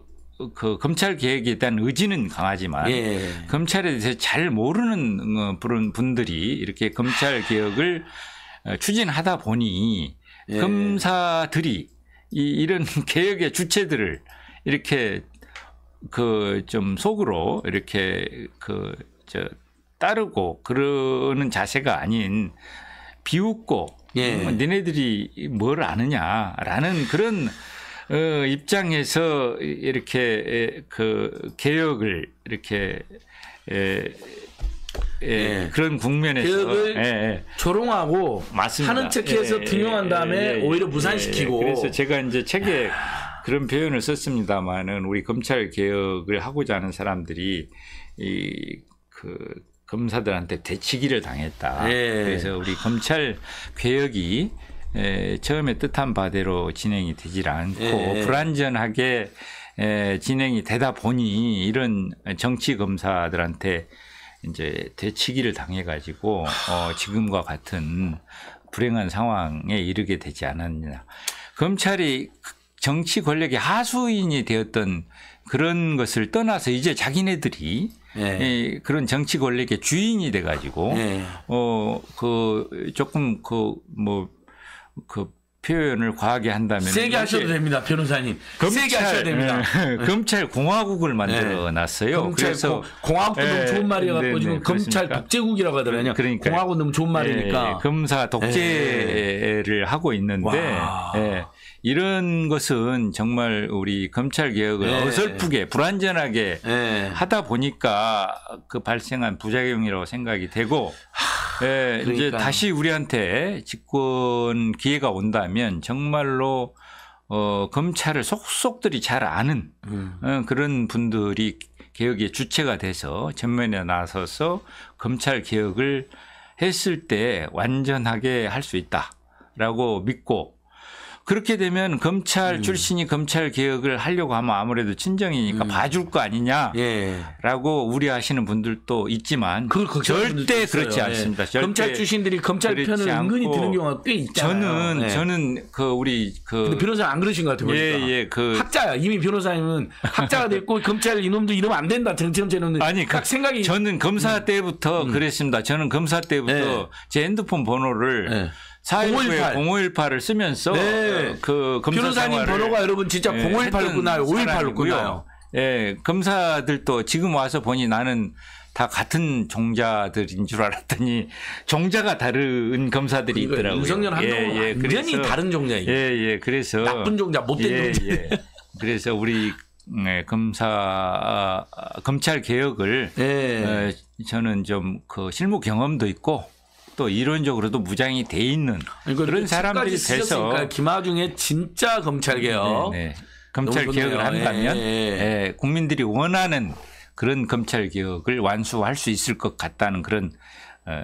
Speaker 1: 그 검찰 개혁에 대한 의지는 강하지만 예. 검찰에 대해서 잘 모르는 어, 분들이 이렇게 검찰 개혁을 어, 추진하다 보니 예. 검사들이 이, 이런 개혁의 주체들을 이렇게 그 좀 속으로 이렇게 그저 따르고 그러는 자세가 아닌 비웃고 예. 뭐 니네들이 뭘 아느냐라는 그런 어, 입장에서 이렇게 그 개혁을 이렇게 에, 예, 예, 그런 국면에서 개혁을 예, 예. 조롱하고 맞습니다. 하는 척해서 등용한 다음에 오히려 무산시키고 그래서 제가 이제 책에 아. 그런 표현을 썼습니다만은 우리 검찰 개혁을 하고자 하는 사람들이 이 그 검사들한테 대치기를 당했다. 그래서 우리 검찰 개혁이 에, 처음에 뜻한 바대로 진행이 되질 않고 예. 불완전하게 에, 진행이 되다 보니 이런 정치 검사들한테 이제 대치기를 당해가지고 어, 지금과 같은 불행한 상황에 이르게 되지 않았느냐. 검찰이 정치 권력의 하수인이 되었던 그런 것을 떠나서 이제 자기네들이 예. 그런 정치 권력의 주인이 돼가지고 예. 어그 조금 그 뭐그 뭐, 그 표현을 과하게 한다면 세게 하셔도
Speaker 2: 됩니다, 변호사님. 검찰, 세게 하셔야 됩니다. 예, 예. 네.
Speaker 1: 검찰 공화국을 만들어 놨어요. 네. 그래서 공화국도 예, 네. 너무 좋은 말이어 가지고 지금 검찰
Speaker 2: 독재국이라고
Speaker 1: 하더라고요. 그러니까 공화국 너무 좋은 말이니까 검사 독재를 네. 하고 있는데 이런 것은 정말 우리 검찰 개혁을 네. 어설프게 불완전하게 네. 하다 보니까 그 발생한 부작용이라고 생각이 되고 하, 예, 이제 다시 우리한테 집권 기회가 온다면 정말로 어, 검찰을 속속들이 잘 아는 음. 어, 그런 분들이 개혁의 주체가 돼서 전면에 나서서 검찰 개혁을 했을 때 완전하게 할 수 있다라고 믿고 그렇게 되면 검찰 음. 출신이 검찰 개혁을 하려고 하면 아무래도 친정이니까 음. 봐줄 거 아니냐라고 예. 우려하시는 분들도 있지만 절대 그렇지 있어요. 예. 않습니다. 절대 검찰 출신들이 검찰 편을 은근히 드는 경우가 꽤 있잖아요. 저는 예. 저는 그 우리 그 변호사
Speaker 2: 안 그러신 것 같아요. 예, 예, 그 학자야 이미 변호사님은 학자가 됐고 검찰
Speaker 1: 이놈도 이러면 안 된다. 정치범죄는 아니 그 딱 생각이 저는 검사 음. 때부터 음. 그랬습니다. 저는 검사 때부터 예. 제 핸드폰 번호를 예. 418 0518을 쓰면서 네. 어, 그 검사 변호사님 번호가 여러분 진짜 예, 0518구나 518구나요. 예, 검사들도 지금 와서 보니 나는 다 같은 종자들인 줄 알았더니 종자가 다른 검사들이 그러니까 있더라고요. 윤석열 한동훈 예, 예, 완전히 다른 종자예 예, 예. 그래서 나쁜 종자, 못된 예, 종자. 예. 그래서 우리 네, 검사 아, 검찰 개혁을 예. 어, 저는 좀 그 실무 경험도 있고 또 이론적으로도 무장이 돼 있는 그런 사람들이 돼서
Speaker 2: 김하중의
Speaker 1: 진짜 검찰
Speaker 2: 개혁, 네, 네. 검찰 개혁을 한다면 예,
Speaker 1: 예, 예. 국민들이 원하는 그런 검찰 개혁을 완수할 수 있을 것 같다는 그런 어,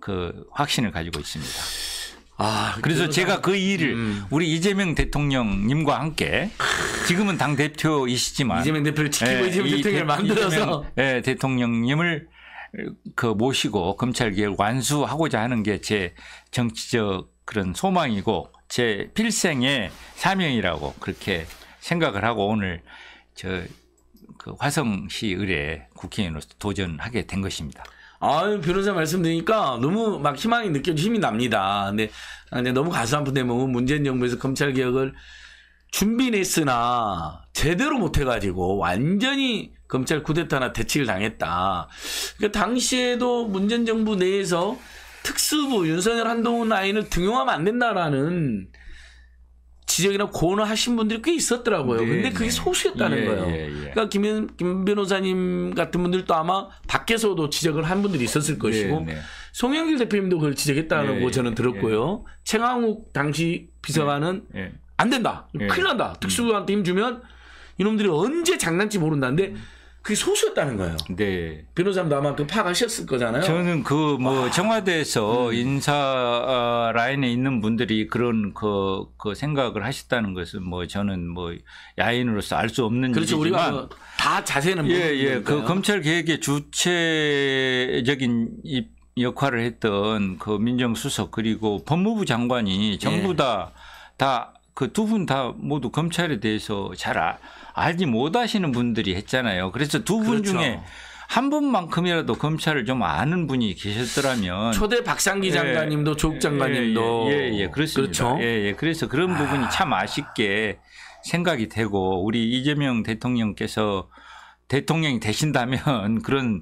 Speaker 1: 그 확신을 가지고 있습니다. 아, 그래서 제가 그 일을 음. 우리 이재명 대통령님과 함께 지금은 당 대표이시지만 이재명 대표를 지키고 예, 이재명 대통령을 만들어서 이재명, 예, 대통령님을 그 모시고 검찰 개혁 완수하고자 하는 게 제 정치적 그런 소망이고 제 필생의 사명이라고 그렇게 생각을 하고 오늘 저그
Speaker 2: 화성시 의뢰 국회의원으로서 도전하게 된 것입니다. 아 변호사 말씀 드니까 너무 막 희망이 느껴지 힘이 납니다. 근데, 아, 근데 너무 가슴 아픈데 뭐 문재인 정부에서 검찰 개혁을 준비했으나 제대로 못해가지고 완전히 검찰 쿠데타나 대치를 당했다. 그러니까 당시에도 문재인 정부 내에서 특수부 윤석열 한동훈 라인을 등용하면 안 된다라는 지적이나 고언을 하신 분들이 꽤 있었더라고요. 네, 근데 그게 네. 소수였다는 예, 거예요. 예, 예. 그러니까 김, 김 변호사님 같은 분들도 아마 밖에서도 지적을 한 분들이 있었을 것이고 네, 네. 송영길 대표님도 그걸 지적했다는거 예, 저는 예, 들었고요. 예. 최강욱 당시 비서관은 예, 안 된다. 큰일 난다. 음. 특수부한테 힘 주면 이놈들이 언제 장난치 모른다는데 음. 그게 소수였다는 거예요. 네. 변호사님 아마 그 파악하셨을 거잖아요. 저는 그 뭐
Speaker 1: 청와대에서 음. 인사 어, 라인에 있는 분들이 그런 그, 그 생각을 하셨다는 것은 뭐 저는 뭐 야인으로서 알 수 없는 그렇죠. 일이지만 우리가 다 자세는 예예 그 검찰 개혁의 주체적인 입 역할을 했던 그 민정수석 그리고 법무부 장관이 전부 다다 그 두 분다 예. 그 모두 검찰에 대해서 잘 아, 알지 못하시는 분들이 했잖아요. 그래서 두분 그렇죠. 중에 한 분만큼이라도 검찰을 좀 아는 분이 계셨더라면
Speaker 2: 초대 박상기 예. 예, 장관님도
Speaker 1: 예, 조국 장관님도 예예 예, 예, 그렇습니다. 그렇죠? 예, 예. 그래서 그런 아... 부분이 참 아쉽게 생각이 되고 우리 이재명 대통령께서 대통령이 되신다면 그런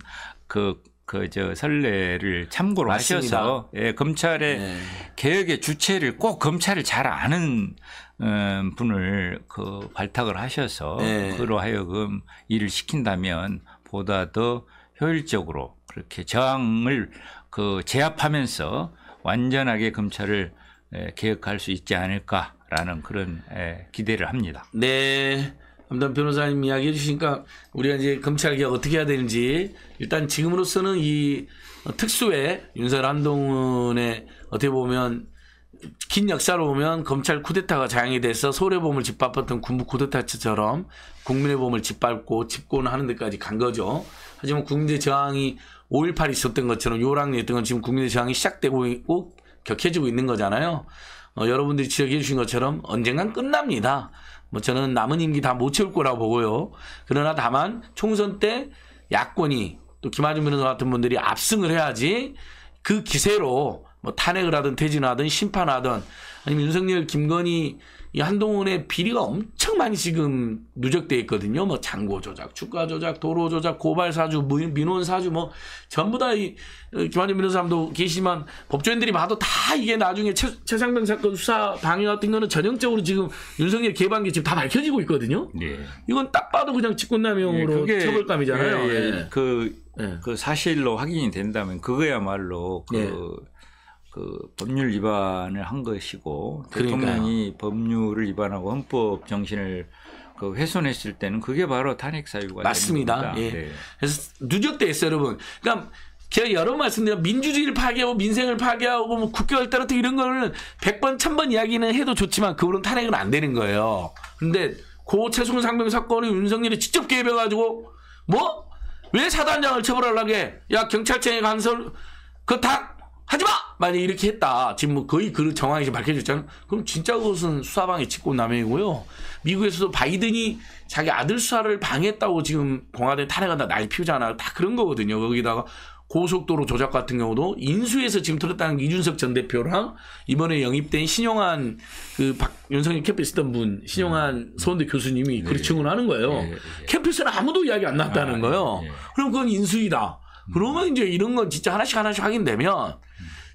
Speaker 1: 그 그저 선례를 참고로 맞습니다. 하셔서 예, 검찰의 네. 개혁의 주체를 꼭 검찰을 잘 아는 음, 분을 그 발탁을 하셔서 네. 그로 하여금 일을 시킨다면 보다 더 효율적으로 그렇게 저항을 그 제압하면서 완전하게 검찰을 예, 개혁할 수 있지 않을까라는 그런 예, 기대를 합니다.
Speaker 2: 네. 담당 변호사님 이야기해 주시니까 우리가 이제 검찰 개혁 어떻게 해야 되는지 일단 지금으로서는 이 특수의 윤석 한동훈의 어떻게 보면 긴 역사로 보면 검찰 쿠데타가 자행이 돼서 소울의 봄을 짓밟았던 군부 쿠데타처럼 국민의 봄을 짓밟고 집권을 하는 데까지 간 거죠. 하지만 국민의 저항이 5 1 8 있었던 것처럼 요랑이 있던 건 지금 국민의 저항이 시작되고 있고 격해지고 있는 거잖아요. 어, 여러분들이 지적해 주신 것처럼 언젠간 끝납니다. 뭐 저는 남은 임기 다 못 채울 거라고 보고요. 그러나 다만 총선 때 야권이 또 김하중 변호사 같은 분들이 압승을 해야지 그 기세로 뭐 탄핵을 하든 퇴진하든 심판하든 아니면 윤석열 김건희 이 한동훈의 비리가 엄청 많이 지금 누적돼 있거든요. 뭐 잔고 조작, 주가 조작, 도로 조작, 고발 사주, 민원 사주 뭐 전부 다이 어, 김한준 변호사님도 계시지만 법조인들이 봐도 다 이게 나중에 최, 최상병 사건 수사 방해 같은 거는 전형적으로 지금 윤석열 개방기 지금 다 밝혀지고 있거든요. 예. 이건 딱 봐도 그냥 직권남용으로 예, 처벌감이잖아요. 예, 예. 예.
Speaker 1: 그, 예. 그 사실로 확인이 된다면 그거야말로 그그 법률 위반을 한 것이고 그러니까요. 대통령이 법률을 위반하고 헌법 정신을 그 훼손했을 때는 그게 바로 탄핵 사유가 맞습니다. 예. 네.
Speaker 2: 그래서 누적됐어요 여러분. 그러니까 제가 여러 말씀드린 민주주의를 파괴하고 민생을 파괴하고 뭐 국격을 떨어뜨리 이런 거는 100번, 1000번 이야기는 해도 좋지만 그거는 탄핵은 안 되는 거예요. 근데 고 최순 상병 사건을 윤석열이 직접 개입해가지고 뭐? 왜 사단장을 처벌하려고 해? 야, 경찰청에 간설, 그다 하지마! 만약 에 이렇게 했다. 지금 뭐 거의 그 정황이 밝혀졌잖아요. 그럼 진짜 그것은 수사방해 직권남용이고요. 미국에서도 바이든이 자기 아들 수사를 방해했다고 지금 공화당 탄핵한다. 날 피우잖아. 다 그런 거거든요. 거기다가 고속도로 조작 같은 경우도 인수에서 지금 들었다는 이준석 전 대표랑 이번에 영입된 신용한 그 박, 윤석열 캠프 쓰던 분 신용한 음. 서원대 교수님이 네. 그렇게 예. 증언하는 거예요. 네. 예, 네. 예. 캠프스는 아무도 이야기 안 났다는 아, 거예요. 그럼 그건 인수이다. 그러면 이제 이런 건 진짜 하나씩 하나씩 확인되면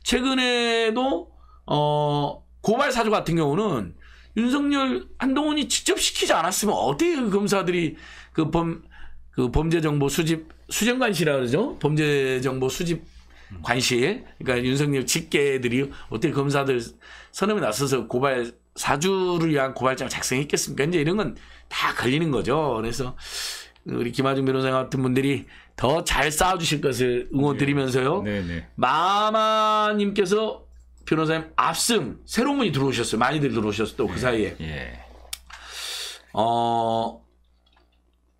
Speaker 2: 최근에도 어 고발 사주 같은 경우는 윤석열 한동훈이 직접 시키지 않았으면 어떻게 그 검사들이 그범그 그 범죄 정보 수집 수정관실이라 그러죠 범죄 정보 수집 관실 그러니까 윤석열 직계들이 어떻게 검사들 선임에 나서서 고발 사주를 위한 고발장을 작성했겠습니까? 이제 이런 건 다 걸리는 거죠. 그래서 우리 김하중 변호사 같은 분들이 더 잘 싸워주실 것을 응원드리면서요. 예. 네. 네, 마마님께서 변호사님 압승 새로운 분이 들어오셨어요. 많이들 들어오셨어 요 또그 네, 예, 사이에. 예. 어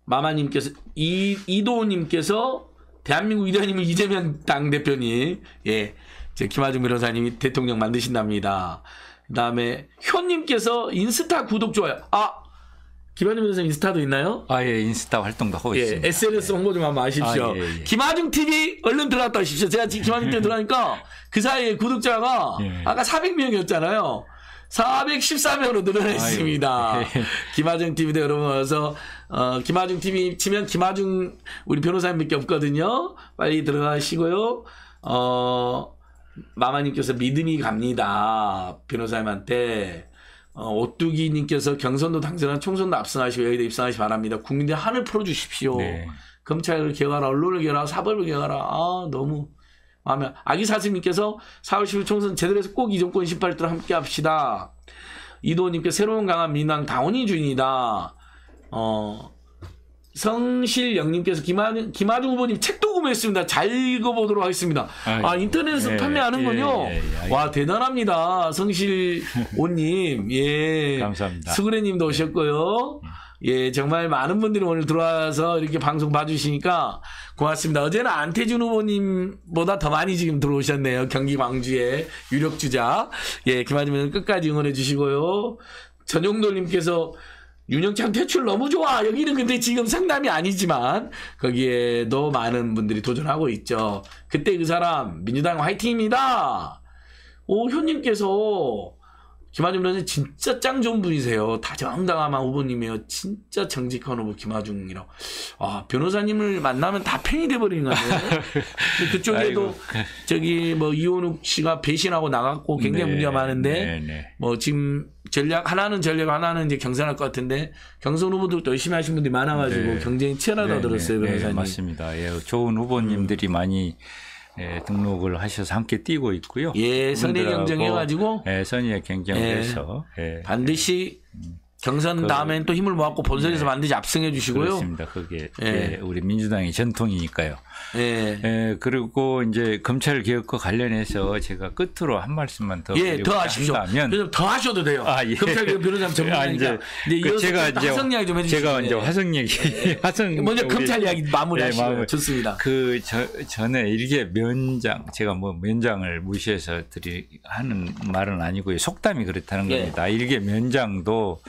Speaker 2: 마마님께서 이 이도우님께서 대한민국 위대한님은 이재명 당 대표님 예. 제 김하중 변호사님이 대통령 만드신답니다. 그다음에 현님께서 인스타 구독 좋아요. 아 김하중 선생 인스타도 있나요? 아예 인스타 활동도 하고 예, 있습니다. SNS 네. 홍보 좀 한번 하십시오. 아, 예, 예. 김하중 TV 얼른 들어갔다 오십시오. 제가 지금 김하중 TV 들어가니까 그 사이에 구독자가 예. 아까 400명이었잖아요. 414명으로 늘어났습니다. 예. 김하중 TV도 여러분 와서 어, 김하중 TV 치면 김하중 우리 변호사님밖에 없거든요. 빨리 들어가시고요. 어, 마마님께서 믿음이 갑니다. 변호사님한테 어, 오뚜기님께서 경선도 당선한 총선도 앞선하시고 여기도입상하시 바랍니다. 국민들 한을 풀어주십시오. 네. 검찰을 개혁라 언론을 개혁라 사법을 개혁라아 너무 마음에 아기사슴님께서 4월 10일 총선 제대로 해서 꼭 이종권 18들 함께 합시다. 이도호님께 새로운 강한 민당 당원이 주인이다. 어 성실영님께서 김하, 김중 후보님 책도 구매했습니다. 잘 읽어보도록 하겠습니다. 아이고, 아 인터넷에서 예, 판매하는군요. 예, 예, 예. 와 대단합니다. 성실오님 예 감사합니다. 수그레님도 예. 오셨고요. 예 정말 많은 분들이 오늘 들어와서 이렇게 방송 봐주시니까 고맙습니다. 어제는 안태준 후보님보다 더 많이 지금 들어오셨네요. 경기 광주의 유력 주자 예 김하중 님 끝까지 응원해 주시고요. 전용돌님께서 윤영창 퇴출 너무 좋아. 여기는 근데 지금 상담이 아니지만 거기에도 많은 분들이 도전하고 있죠. 그때 그 사람 민주당 화이팅입니다. 오 현님께서 김하중 의원은 진짜 짱 좋은 분이세요. 다정당함한 후보님이에요. 진짜 정직한 후보 김하중이라고. 아, 변호사님을 만나면 다 팬이 돼버리는 거예요. 그쪽에도 저기 뭐 이원욱 씨가 배신하고 나갔고 굉장히 네, 문제가 많은데 네, 네. 뭐 지금 전략 하나는 전략 하나는 이제 경선할 것 같은데 경선 후보들도 열심히 하신 분들이 많아가지고 네. 경쟁이 치열하다 네, 들었어요 네. 변호사님.
Speaker 1: 맞습니다. 예, 좋은 후보님들이 많이 예, 등록을 하셔서 함께
Speaker 2: 뛰고 있고요. 예, 선의 경쟁해가지고. 예, 선의 경쟁해서 예. 예, 반드시 음. 경선 그, 다음엔 또 힘을 모았고 본선에서 네. 반드시 압승해 주시고요. 그렇습니다. 그게 예. 예,
Speaker 1: 우리 민주당의 전통이니까요. 예. 예. 그리고 이제 검찰 개혁과 관련해서 제가 끝으로 한 말씀만 더 예, 더 하십시오. 한면더 하셔도 돼요. 아, 예. 검찰 개혁 변호사님 전문가니까. 아, 그 제가 이제 화성 이야기 좀 해주시죠. 제가 이제 예. 화성 얘기, 예, 예. 화성 먼저 검찰 이야기 마무리하시고 마 좋습니다. 그 저, 전에 이게 면장 제가 뭐 면장을 무시해서 드리 하는 말은 아니고요. 속담이 그렇다는 겁니다. 일개 면장도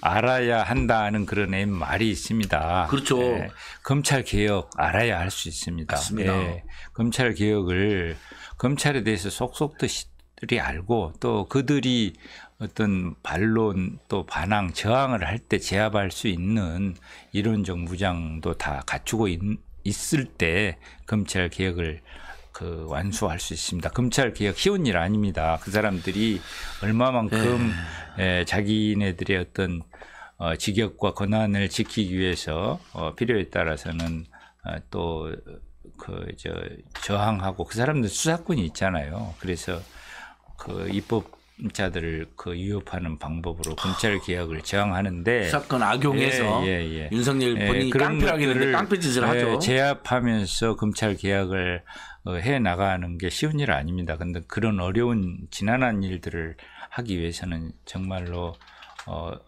Speaker 1: 알아야 한다는 그런 말이 있습니다. 그렇죠. 예, 검찰 개혁 알아야 할 수 있습니다. 맞습니다. 예, 검찰 개혁을 검찰에 대해서 속속들이 알고 또 그들이 어떤 반론 또 반항 저항을 할 때 제압할 수 있는 이론적 무장도 다 갖추고 있, 있을 때 검찰 개혁을 그 완수할 수 있습니다. 검찰 개혁 쉬운 일 아닙니다. 그 사람들이 얼마만큼 에. 네. 에, 예, 자기네들의 어떤 어, 직역과 권한을 지키기 위해서 어, 필요에 따라서는 어, 또그저 저항하고 그 사람들 수사권이 있잖아요. 그래서 그 입법 자들을 그 위협하는 방법으로 검찰 개혁을 저항하는데 사건 악용해서 예, 예, 예. 윤석열 예, 본인이 예, 그 깡패라기는 깡패 짓을 예, 하죠. 제압하면서 검찰 개혁을 어, 해 나가는 게 쉬운 일 아닙니다. 근데 그런 어려운 지난한 일들을 하기 위해서는 정말로 어그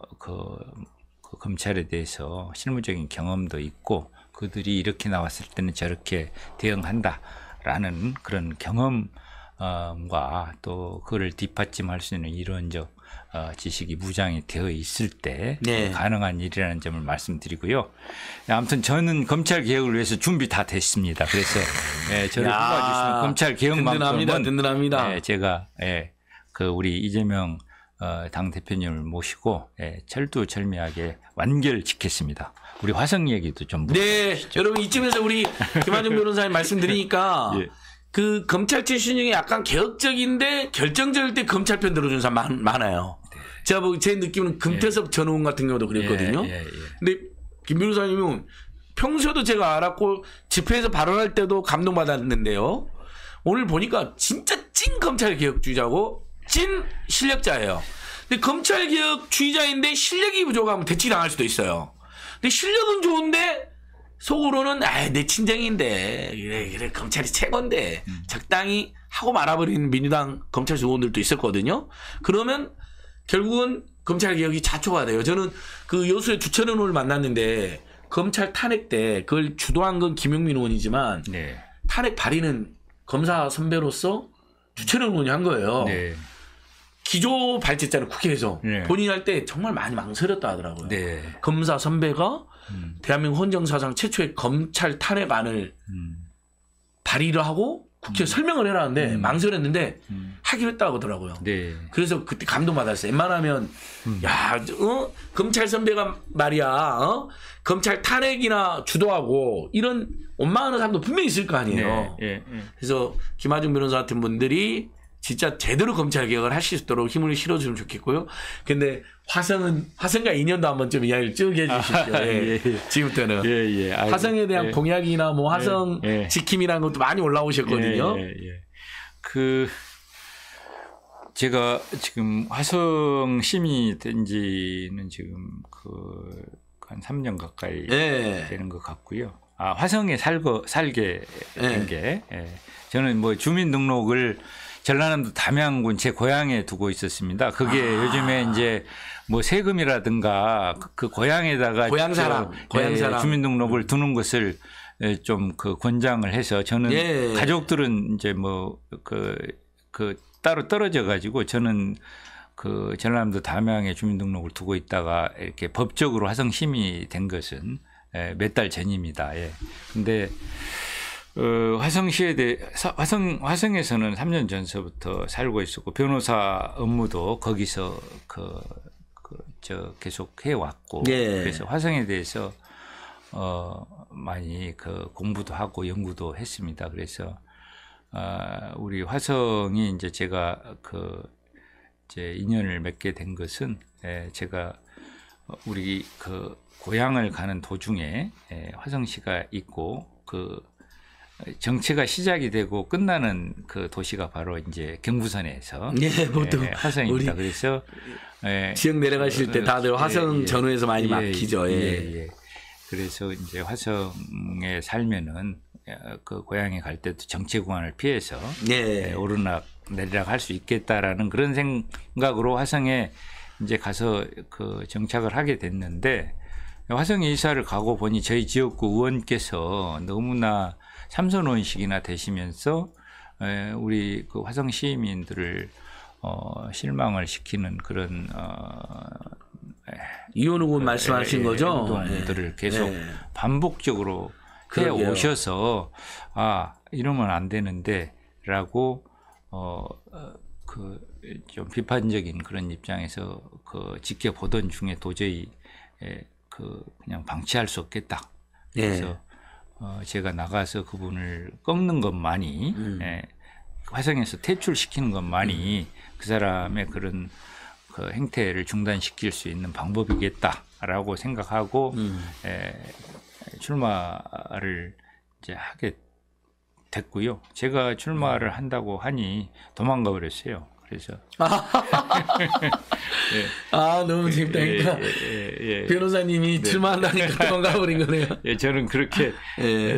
Speaker 1: 그 검찰에 대해서 실무적인 경험도 있고 그들이 이렇게 나왔을 때는 저렇게 대응한다라는 그런 경험과 또 그를 뒷받침할 수 있는 이론적 어, 지식이 무장이 되어 있을 때 네. 가능한 일이라는 점을 말씀드리고요. 아무튼 저는 검찰 개혁을 위해서 준비 다 됐습니다. 그래서 예, 저를 뽑아주시면 검찰 개혁만큼은 든든합니다. 든든합니다. 예, 제가 예, 그 우리 이재명 어, 당 대표님을 모시고 예, 철두철미하게 완결 지켰습니다. 우리 화성 얘기도 좀
Speaker 2: 네, 물어보시죠. 네, 여러분 이쯤에서 우리 김한중 변호사님 말씀드리니까. 예. 그 검찰 출신 중에 약간 개혁적인데 결정적일 때 검찰 편 들어준 사람 많, 많아요. 네. 제가 보기 뭐 제 느낌은 금태섭 예. 전 의원 같은 경우도 그랬거든요. 예 예, 예, 예, 근데 김 변호사님은 평소에도 제가 알았고 집회에서 발언할 때도 감동받았는데요. 오늘 보니까 진짜 찐 검찰 개혁주의자고 찐 실력자예요. 근데 검찰 개혁주의자인데 실력이 부족하면 대치 당할 수도 있어요. 근데 실력은 좋은데 속으로는 아 내 친정인데 그래 그래 검찰이 최고인데 음. 적당히 하고 말아버리는 민주당 검찰 조원들도 있었거든요. 그러면 결국은 검찰 개혁이 자초가 돼요. 저는 그 여수의 주천 의원을 만났는데 검찰 탄핵 때 그걸 주도한 건 김용민 의원이지만 네. 탄핵 발의는 검사 선배로서 주천 의원이 한 거예요. 네. 기조 발제자는 국회에서 네. 본인할 때 정말 많이 망설였다 하더라고요. 네. 검사 선배가 음. 대한민국 헌정사상 최초의 검찰 탄핵안을 음. 발의를 하고 국회 에 음. 설명을 해놨는데 음. 망설였는데 음. 하기로 했다고 하더라고요. 네. 그래서 그때 감동받았어요. 웬만하면 야, 어? 검찰 선배가 말이야. 어? 검찰 탄핵이나 주도하고 이런 원망하는 사람도 분명히 있을 거 아니에요. 네. 네. 그래서 김하중 변호사 같은 분들이 진짜 제대로 검찰 개혁을 할 수 있도록 힘을 실어주면 좋겠고요. 근데 화성은 화성과 인연도 한번 좀 이야기를 쭉 해주십시오. 아, 예, 예, 예. 지금부터는 예, 예. 아이 화성에 대한 예. 공약이나 뭐 화성 예, 지킴이라는 것도 많이 올라오셨거든요. 예, 예, 그
Speaker 1: 제가 지금 화성 시민이 된지는 지금 그 한 3년 가까이 되는 것 같고요. 아 화성에 살고 살게 된게 예. 저는 뭐 주민등록을 전라남도 담양군 제 고향에 두고 있었습니다. 그게 아. 요즘에 이제 뭐 세금이라든가 그, 그 고향에다가 고향 사람, 고향 예, 사람. 예, 주민등록을 두는 것을 예, 좀그 권장을 해서 저는 예. 가족들은 이제 뭐그그 그 따로 떨어져 가지고 저는 그 전라남도 담양에 주민등록을 두고 있다가 이렇게 법적으로 화성 시민이 된 것은 예, 몇달 전입니다. 예. 근데 어, 화성시에 대해 화성 화성에서는 3년 전서부터 살고 있었고 변호사 업무도 거기서 그, 그저 계속 해 왔고 네. 예. 그래서 화성에 대해서 어 많이 그 공부도 하고 연구도 했습니다. 그래서 아 어, 우리 화성이 이제 제가 그 이제 인연을 맺게 된 것은 예, 제가 우리 그 고향을 가는 도중에 예, 화성시가 있고 그 정체가 시작이 되고 끝나는 그 도시가 바로 이제 경부선에서 예, 보통 예, 화성입니다. 그래서 예, 지역 내려가실 때 다들 예, 화성 예, 전후에서 많이 예, 막히죠. 예, 예. 그래서 이제 화성에 살면은 어, 그 고향에 갈 때도 정체 공간을 피해서 예, 오르락 내리락 할 수 있겠다라는 그런 생각으로 화성에 이제 가서 그 정착을 하게 됐는데 화성에 이사를 가고 보니 저희 지역구 의원께서 너무나 삼선원식이나 되시면서 우리 그 화성 시민들을 어, 실망을 시키는 그런 어, 이혼 후보 말씀하신 거죠? 행동들을 네. 계속 예. 반복적으로 해 오셔서 아 이러면 안 되는데라고 어그 어, 좀 비판적인 그런 입장에서 그 지켜보던 중에 도저히 예, 그 그냥 방치할 수 없겠다. 그래서 예. 어, 제가 나가서 그분을 꺾는 것만이 음. 예, 화성에서 퇴출시키는 것만이 음. 그 사람의 그런 그 행태를 중단시킬 수 있는 방법이겠다라고 생각하고 음. 에, 예, 출마를 이제 하게 됐고요. 제가 출마를 한다고 하니 도망가 버렸어요. 그래서 예. 아 너무 예.
Speaker 2: 재밌다니까 예, 예, 예, 예. 변호사님이 출마한다니까 네.
Speaker 1: 도망가버린 거네요. 예, 저는 그렇게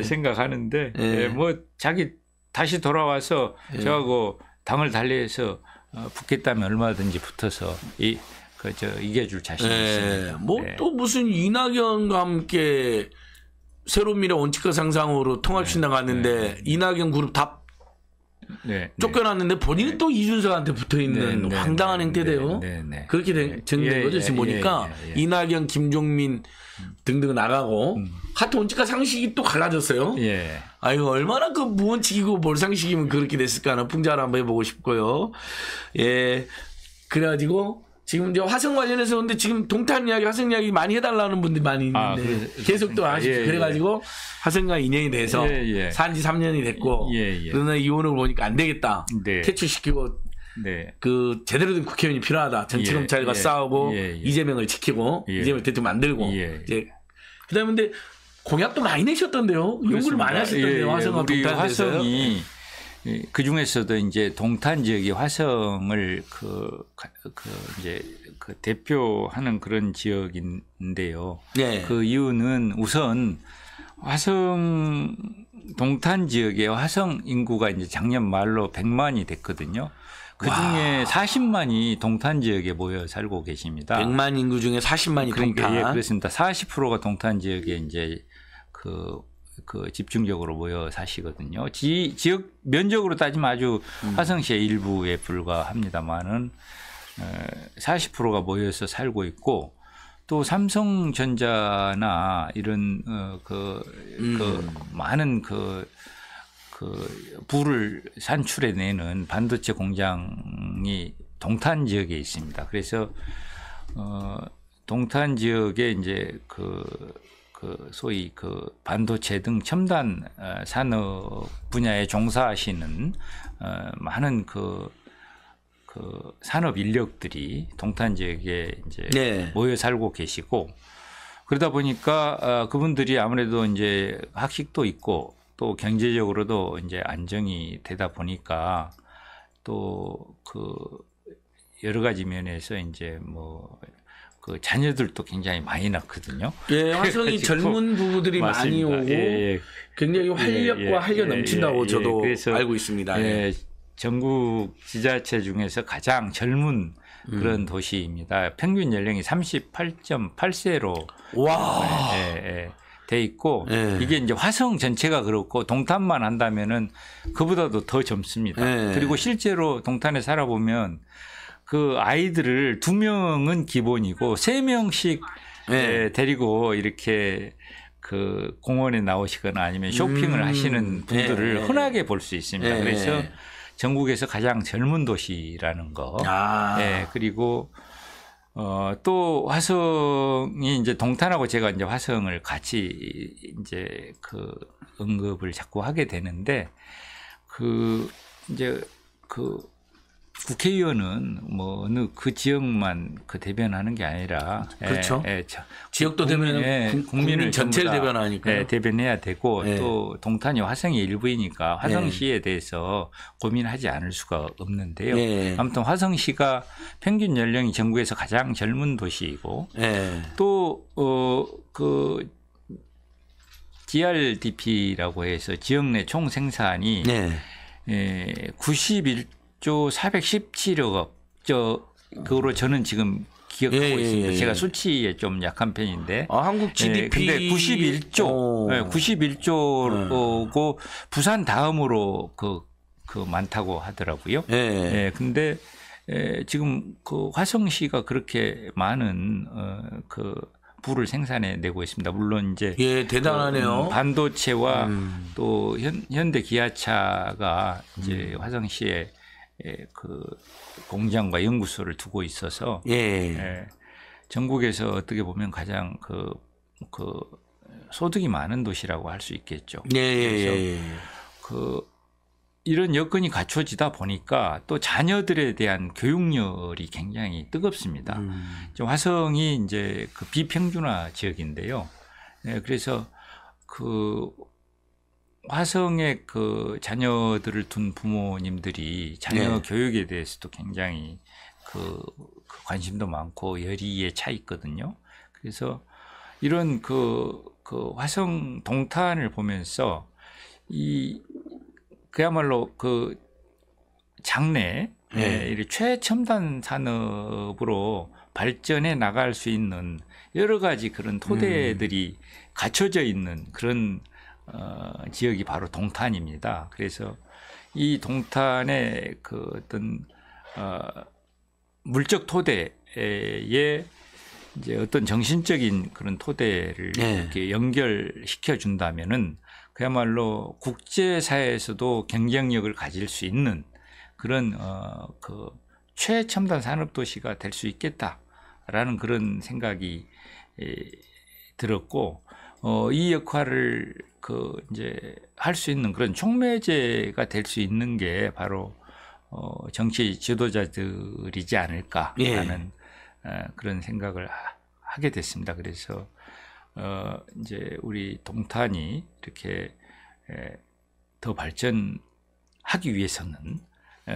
Speaker 1: 생각하는데 예. 뭐 자기 다시 돌아와서 저하고 당을 달리해서 어, 붙겠다면 얼마든지 붙어서 이 그저 이겨줄 자신이 있습니다. 뭐또
Speaker 2: 무슨 이낙연과 함께 새로운 미래 원칙과 상상으로 통합신당 갔는데 이낙연 그룹 다 네, 쫓겨났는데 네. 본인은 네. 또 이준석한테 붙어 있는 네, 황당한 행태대요 그렇게 된, 정된 예, 거죠. 예, 지금 예, 보니까 예, 이낙연, 김종민 등등 나가고 음. 하트 원칙과 상식이 또 갈라졌어요. 예. 아유 얼마나 그 무원칙이고 볼상식이면 그렇게 됐을까 하는 풍자를 한번 해보고 싶고요. 예. 그래가지고 지금 이제 화성 관련해서 근데 지금 동탄 이야기, 화성 이야기 많이 해달라는 분들 많이 아, 있는데 아, 그래, 계속 또 아시죠. 예, 예, 그래가지고 화성과 인연이 돼서 예, 예. 산지 3년이 됐고 그러나 이혼을 보니까 안 되겠다. 네. 퇴출시키고 네. 그 제대로 된 국회의원이 필요하다. 정치 검찰과 싸우고 이재명을 지키고 이재명 을 대통령 만들고 이제 그다음에 근데 공약도 많이 내셨던데요. 연구를 많이 하셨던데요. 화성과 동탄에 대해서.
Speaker 1: 그 중에서도 이제 동탄 지역이 화성을 그, 그 이제 그 대표하는 그런 지역인데요. 네. 그 이유는 우선 화성 동탄 지역의 화성 인구가 이제 작년 말로 100만이 됐거든요. 그 중에 40만이 동탄 지역에 모여 살고 계십니다. 100만 인구 중에 40만이 그러니까 예, 동탄. 예, 그렇습니다. 40%가 동탄 지역에 이제 그그 집중적으로 모여 사시거든요. 지, 지역 면적으로 따지면 아주 음. 화성시의 일부에 불과합니다만은 40%가 어, 모여서 살고 있고 또 삼성전자나 이런 어그 음. 그 많은 그, 그 부를 산출해내는 반도체 공장이 동탄 지역에 있습니다. 그래서 어 동탄 지역에 이제 그그 소위 그 반도체 등 첨단 어, 산업 분야에 종사하시는 어, 많은 그, 그 산업 인력들이 동탄 지역에 이제 네. 모여 살고 계시고 그러다 보니까 어, 그분들이 아무래도 이제 학식도 있고 또 경제적으로도 이제 안정이 되다 보니까 또그 여러 가지 면에서 이제 뭐그 자녀들도 굉장히 많이 낳거든요. 예, 화성이 젊은 부부들이 많이 오고 예, 예,
Speaker 2: 굉장히 활력과 예, 예 활력 예, 넘친다고 저도 알고
Speaker 1: 있습니다. 예. 전국 지자체 중에서 가장 젊은 그런 음. 도시입니다. 평균 연령이 38.8세로 와. 예, 예, 돼 있고 예. 이게 이제 화성 전체가 그렇고 동탄만 한다면은 그보다도 더 젊습니다. 그리고 실제로 동탄에 살아보면 그 아이들을 두 명은 기본이고 세 명씩 네. 예, 데리고 이렇게 그 공원에 나오시거나 아니면 쇼핑을 음. 하시는 네. 분들을 네. 흔하게 볼 수 있습니다. 네. 그래서 전국에서 가장 젊은 도시라는 거. 아. 예, 그리고 어, 또 화성이 이제 동탄하고 제가 이제 화성을 같이 이제 그응급을 자꾸 하게 되는데 그 이제 그 국회의원은 뭐 어느 그 지역만 그 대변하는 게 아니라 예, 그렇죠. 예, 예, 저, 지역도 대변은 예, 국민을 전체를 대변하니까 예, 대변해야 되고 예. 또 동탄이 화성의 일부이니까 화성시에 예. 대해서 고민하지 않을 수가 없는데요. 아무튼 화성시가 평균 연령이 전국에서 가장 젊은 도시이고 또어그 GRDP라고 해서 지역 내총 생산이 예, 91. 조 417억 저 그거로 저는 지금 기억하고 예, 예 있습니다. 예, 예. 제가 수치에 좀 약한 편인데. 아, 한국 GDP. 예, 근데 91조. 예, 91조고 예. 부산 다음으로 그, 그 많다고 하더라고요. 예. 예 근데 예, 지금 그 화성시가 그렇게 많은 어, 그 부를 생산해 내고 있습니다. 물론 이제 예, 대단하네요. 그 반도체와 음. 또 현, 현대 기아차가 이제 음. 화성시에 예, 그 공장과 연구소를 두고 있어서 예. 예, 전국에서 어떻게 보면 가장 그, 그 소득이 많은 도시라고 할 수 있겠죠. 예,
Speaker 2: 예, 그래서 예,
Speaker 1: 그 이런 여건이 갖춰지다 보니까 또 자녀들에 대한 교육열이 굉장히 뜨겁습니다. 음. 화성이 이제 그 비평준화 지역인데요. 예, 그래서 그 화성에 그 자녀들을 둔 부모님들이 자녀 네. 교육에 대해서도 굉장히 그, 그 관심도 많고 열의에 차 있거든요. 그래서 이런 그, 그 화성 동탄을 보면서 이 그야말로 그 장래 네. 예, 최첨단 산업으로 발전해 나갈 수 있는 여러 가지 그런 토대들이 음. 갖춰져 있는 그런 어, 지역이 바로 동탄입니다. 그래서 이 동탄의 그 어떤 어, 물적 토대에 이제 어떤 정신적인 그런 토대를 네. 이렇게 연결시켜 준다면은 그야말로 국제사회에서도 경쟁력을 가질 수 있는 그런 어그 최첨단 산업 도시가 될 수 있겠다라는 그런 생각이 에, 들었고 어, 이 역할을 그 이제 할 수 있는 그런 촉매제가 될 수 있는 게 바로 어 정치 지도자들이지 않을까라는 예. 어, 그런 생각을 하, 게 됐습니다. 그래서 어 이제 우리 동탄이 이렇게 에, 더 발전하기 위해서는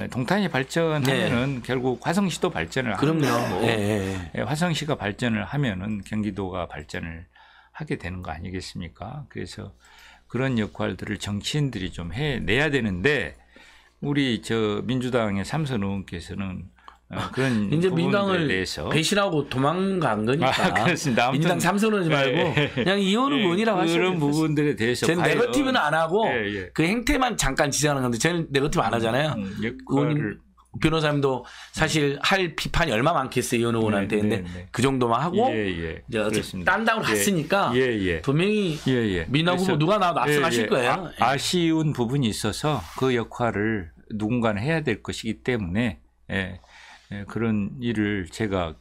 Speaker 1: 동탄이 발전하면은 네. 결국 화성시도 발전을 그럼요. 하고 예, 네. 예, 예. 화성시가 발전을 하면은 경기도가 발전을 하게 되는 거 아니겠습니까? 그래서 그런 역할들을 정치인들이 좀 해내야 되는데 우리 저 민주당의 삼선 의원께서는 어, 그런 이제 민당을 대해서. 배신하고 도망간 거니까 아, 그렇습니다. 아무튼, 민당 삼선은 말고 예, 예, 그냥 이혼은 예, 원이라고 하시는 그런 부분들에 대해서 저는 과 네거티브는 안 하고 예,
Speaker 2: 예. 그 행태만 잠깐 지적하는 건데 저는 네거티브 안 하잖아요. 음, 음, 음 역할을, 의원님 변호사님도 사실 할 비판이 얼마 많겠어요 이혼 네, 의원한테 근데 네, 네. 그 정도만 하고 예, 예. 이제 어쨌딴 당으로 예, 으니까 예, 예, 분명히 민하고 예, 예. 누가 나와도 납승하실 예, 거예요
Speaker 1: 아, 쉬운 부분이 있어서 그 역할을 누군가는 해야 될 것이기 때문에 예, 예, 그런 일을 제가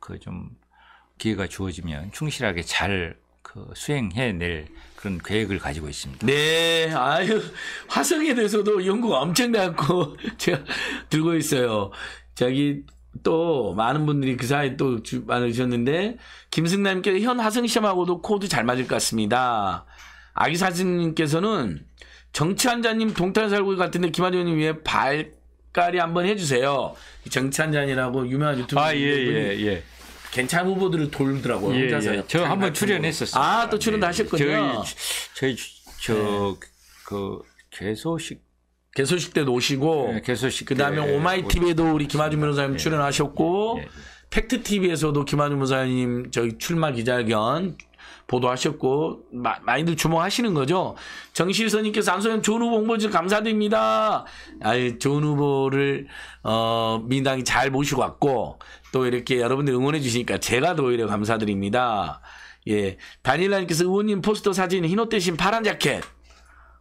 Speaker 1: 그 좀 기회가 주어지면 충실하게 잘 그 수행해낼 그런 계획을 가지고 있습니다.
Speaker 2: 네, 아유 화성에 대해서도 연구가 엄청나고 제가 들고 있어요. 저기 또 많은 분들이 그사이또 많으셨는데 김승남께서현 화성 시험하고도 코드 잘 맞을 것 같습니다. 아기사진님께서는 정치환자님 동탄 살고 같은데 김하준님 위해 발가리 한번 해주세요. 정치환이라고 유명한 유튜브 아, 예, 예, 예. 괜찮은 후보들을 돌더라고요. 예, 혼자서. 예. 저 한번 출연했었어요. 아, 또 출연도 네. 하셨군요. 예,
Speaker 1: 저희, 저희, 저, 네. 그, 개소식. 개소식 때 오시고. 네, 예, 개소식 그 다음에 오마이
Speaker 2: TV에도 우리 김아준 변호사님 예. 출연하셨고. 팩트 TV에서도 김아준 변호사님 저희 출마 기자견 보도하셨고 마, 많이들 주목하시는 거죠. 정실선님께서 안소영 좋은 후보 홍보 좀 감사드립니다. 아 좋은 후보를 어, 민당이 잘 모시고 왔고 또 이렇게 여러분들이 응원해 주시니까 제가 더 오히려 감사드립니다. 예. 다니엘라님께서 의원님 포스터 사진 흰옷 대신 파란 자켓.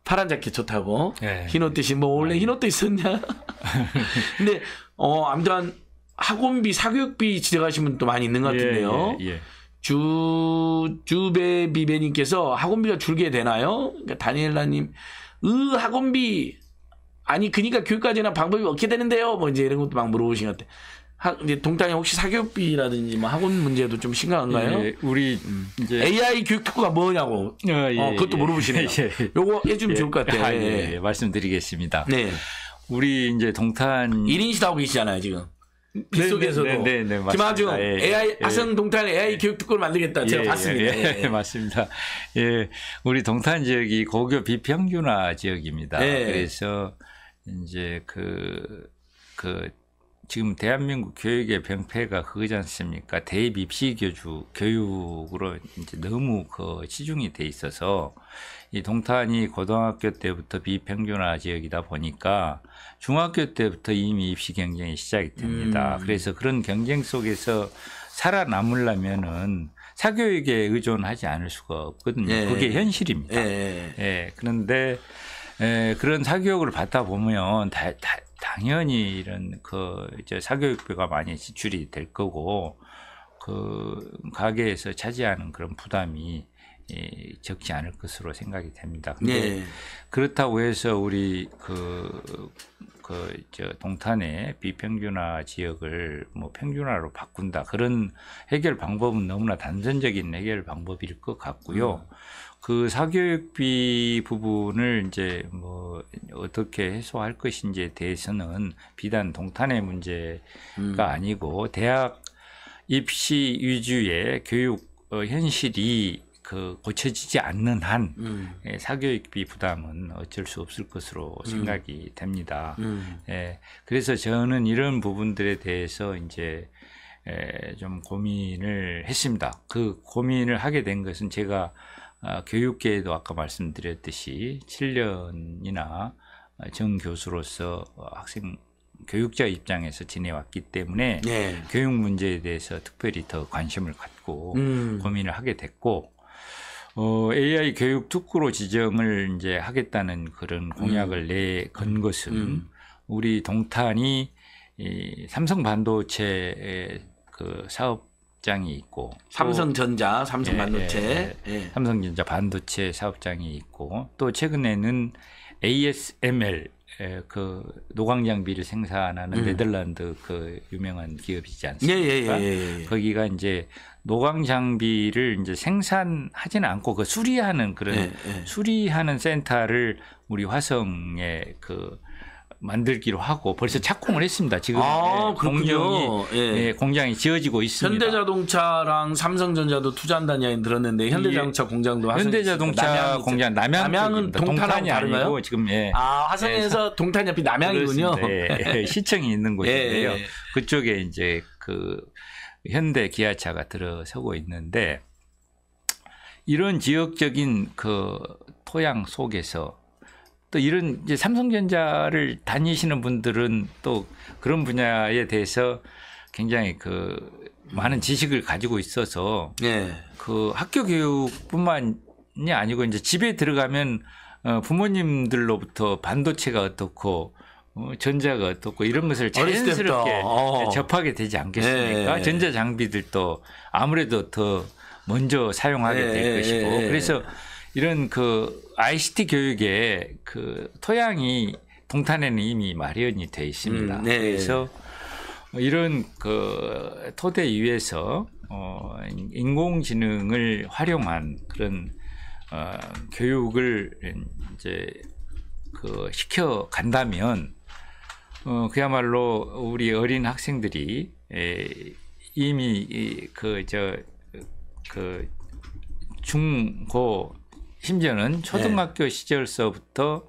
Speaker 2: 파란 자켓 좋다고. 네. 흰옷 대신 뭐 원래 아, 예. 흰옷도 있었냐. 근데 어 아무튼 학원비 사교육비 지적하신 분도 많이 있는 것 예, 같은데요. 예, 예, 예. 주 주베 비베님께서 학원비가 줄게 되나요? 그러니까 다니엘라님 으 학원비 아니 그니까 교육까지나 방법이 어떻게 되는데요? 뭐 이제 이런 것도 막 물어보신 것 같아. 요 하, 이제 동탄이 혹시 사교육비라든지 뭐 학원 문제도 좀 심각한가요? 예, 예. 우리 음. 이제 AI 교육 특구가 뭐냐고. 어, 예, 어 그것도 예, 물어보시네요. 예, 예, 요거 해주면 예. 좋을 것 같아요. 아, 예,
Speaker 1: 말씀드리겠습니다. 네. 우리 이제 동탄 1인 시다고 계시잖아요, 지금.
Speaker 2: 네, 네, 빗속에서도 네, 네, 네, 네, 김하중 예, AI 예, 아성 동탄 AI 예, 교육 특구를 만들겠다 제가 봤습니다. 예,
Speaker 1: 맞습니다. 예, 우리 동탄 지역이 고교 비평균화 지역입니다. 네. 그래서 이제 그그 그, 그 지금 대한민국 교육의 병폐가 그거지 않습니까? 대입 입시 교주 교육으로 이제 너무 그 치중이 돼 있어서 이 동탄이 고등학교 때부터 비평준화 지역이다 보니까 중학교 때부터 이미 입시 경쟁이 시작이 됩니다. 음. 그래서 그런 경쟁 속에서 살아남으려면은 사교육에 의존하지 않을 수가 없거든요. 예. 그게 현실입니다. 예. 예. 예 그런데 에, 예, 그런 사교육을 받다 보면 다, 다, 당연히 이런 그 이제 사교육비가 많이 지출이 될 거고 그 가게에서 차지하는 그런 부담이 예, 적지 않을 것으로 생각이 됩니다. 근데 네. 그렇다고 해서 우리 그, 그, 저, 동탄의 비평균화 지역을 뭐 평균화로 바꾼다. 그런 해결 방법은 너무나 단전적인 해결 방법일 것 같고요. 음. 그 사교육비 부분을 이제 뭐 어떻게 해소할 것인지에 대해서는 비단 동탄의 문제가 음. 아니고 대학 입시 위주의 교육 어, 현실이 그 고쳐지지 않는 한 음. 예, 사교육비 부담은 어쩔 수 없을 것으로 음. 생각이 음. 됩니다. 음. 예, 그래서 저는 이런 부분들에 대해서 이제 예, 좀 고민을 했습니다. 그 고민을 하게 된 것은 제가 아, 교육계에도 아까 말씀드렸듯이 7년이나 아, 정교수로서 학생 교육자 입장에서 지내왔기 때문에 네. 교육 문제에 대해서 특별히 더 관심을 갖고 음. 고민을 하게 됐고 어, AI 교육 특구로 지정을 이제 하겠다는 그런 공약을 음. 내건 음. 것은 음. 우리 동탄이 이 삼성 반도체 그 사업 사업장이 있고 삼성전자,
Speaker 2: 삼성 반도체, 예
Speaker 1: 예, 예, 예. 삼성전자 반도체 사업장이 있고 또 최근에는 ASML 예, 그 노광 장비를 생산하는 음. 네덜란드 그 유명한 기업이지 않습니까? 예, 예, 거기가 이제 노광 장비를 이제 생산하지는 않고 그 수리하는 그런 수리하는 센터를 우리 화성에 그 만들기로 하고 벌써 착공을 했습니다.
Speaker 2: 지금 아, 예, 공장이 예. 예,
Speaker 1: 공장이 지어지고 있습니다.
Speaker 2: 현대자동차랑 삼성전자도 투자한다는 이야기 들었는데 현대자동차 예. 공장도 현대자동차 남양 공장 남양 남양은 동탄이 아니고 지금 예. 아 화성에서 예. 동탄 옆이 남양이군요. 예. 시청이
Speaker 1: 있는 곳인데요. 그쪽에 이제 그 현대 기아차가 들어서고 있는데 이런 지역적인 그 토양 속에서 또 이런 이제 삼성전자를 다니시는 분들은 또 그런 분야에 대해서 굉장히 그 많은 지식을 가지고 있어서 네. 그 학교 교육뿐만이 아니고 이제 집에 들어가면 어 부모님들로부터 반도체가 어떻고 어, 전자가 어떻고 이런 것을 자연스럽게 어. 접하게 되지 않겠습니까? 네. 예. 전자 장비들도 아무래도 더 먼저 사용하게 될 예. 것이고 그래서 이런 그 ICT 교육의 그 토양이 동탄에는 이미 마련이 돼 있습니다. 음, 네. 그래서 이런 그 토대 위에서 어 인공지능을 활용한 그런 어 교육을 이제 그 시켜 간다면 어 그야말로 우리 어린 학생들이 에, 이미 그저 그 중고 심지어는 예. 초등학교 시절서부터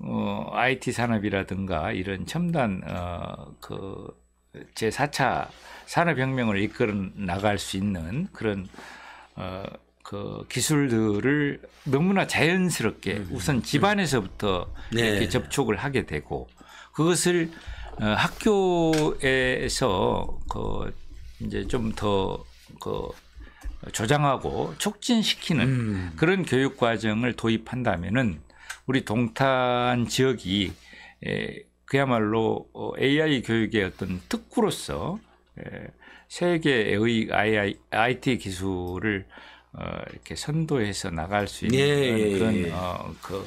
Speaker 1: 어, IT 산업이라든가 이런 첨단 어, 그제 4차 산업혁명을 이끌어 나갈 수 있는 그런 어, 그 기술들을 너무나 자연스럽게 음, 음. 우선 집안에서부터 네. 이렇게 접촉을 하게 되고 그것을 어, 학교에서 그 이제 좀더그 조장하고 촉진시키는 음. 그런 교육 과정을 도입한다면은 우리 동탄 지역이 에, 그야말로 어, AI 교육의 어떤 특구로서 에, 세계의 AI, IT 기술을 어, 이렇게 선도해서 나갈 수 있는 예, 예, 예, 그런 예, 어, 그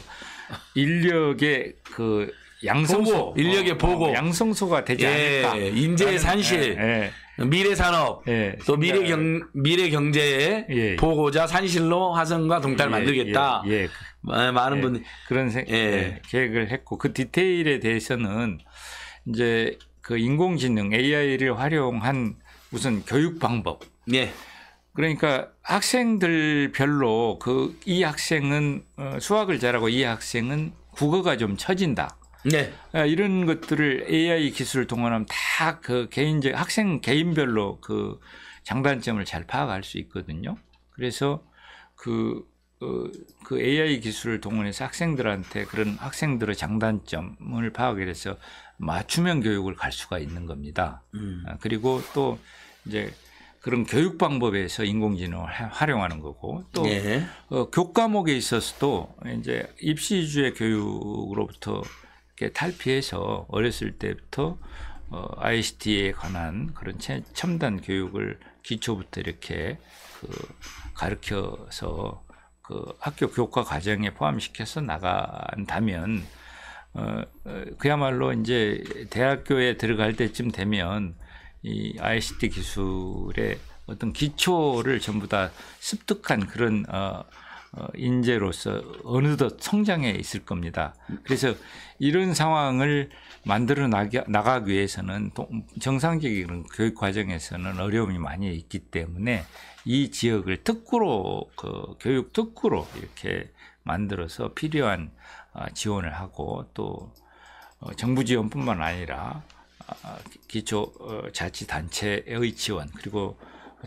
Speaker 1: 인력의 그 양성소 보고, 인력의 어, 보고 양성소가 되지 예, 않을까 인재의 산실 예,
Speaker 2: 미래 산업, 예, 또 미래 경 미래 경제의 예, 예, 보고자 산실로 화성과 동탄을 예, 만들겠다. 예, 예. 많은
Speaker 1: 분 그런 생, 예. 계획을 했고 그 디테일에 대해서는 이제 그 인공지능 AI를 활용한 무슨 교육 방법. 예. 그러니까 학생들별로 그 이 학생은 어, 수학을 잘하고 이 학생은 국어가 좀 처진다. 네. 아, 이런 것들을 AI 기술을 동원하면 다 그 개인적 학생 개인별로 그 장단점을 잘 파악할 수 있거든요. 그래서 그, 그그 어, AI 기술을 동원해서 학생들한테 그런 학생들의 장단점을 파악을 해서 맞춤형 교육을 갈 수가 있는 겁니다. 음. 아, 그리고 또 이제 그런 교육 방법에서 인공지능을 활용하는 거고 또 예. 어, 교과목에 있어서도 이제 입시주의 교육으로부터 탈피해서 어렸을 때부터 어, ICT에 관한 그런 첨단 교육을 기초부터 이렇게 그 가르쳐서 그 학교 교과 과정에 포함시켜서 나간다면 어, 어 그야말로 이제 대학교에 들어갈 때쯤 되면 이 ICT 기술의 어떤 기초를 전부 다 습득한 그런 어, 어, 인재로서 어느덧 성장해 있을 겁니다. 그래서 이런 상황을 만들어 나가기 위해서는 정상적인 교육 과정에서는 어려움이 많이 있기 때문에 이 지역을 특구로 그 교육 특구로 이렇게 만들어서 필요한 어, 지원을 하고 또 어, 정부 지원뿐만 아니라 기초 자치단체의 지원 그리고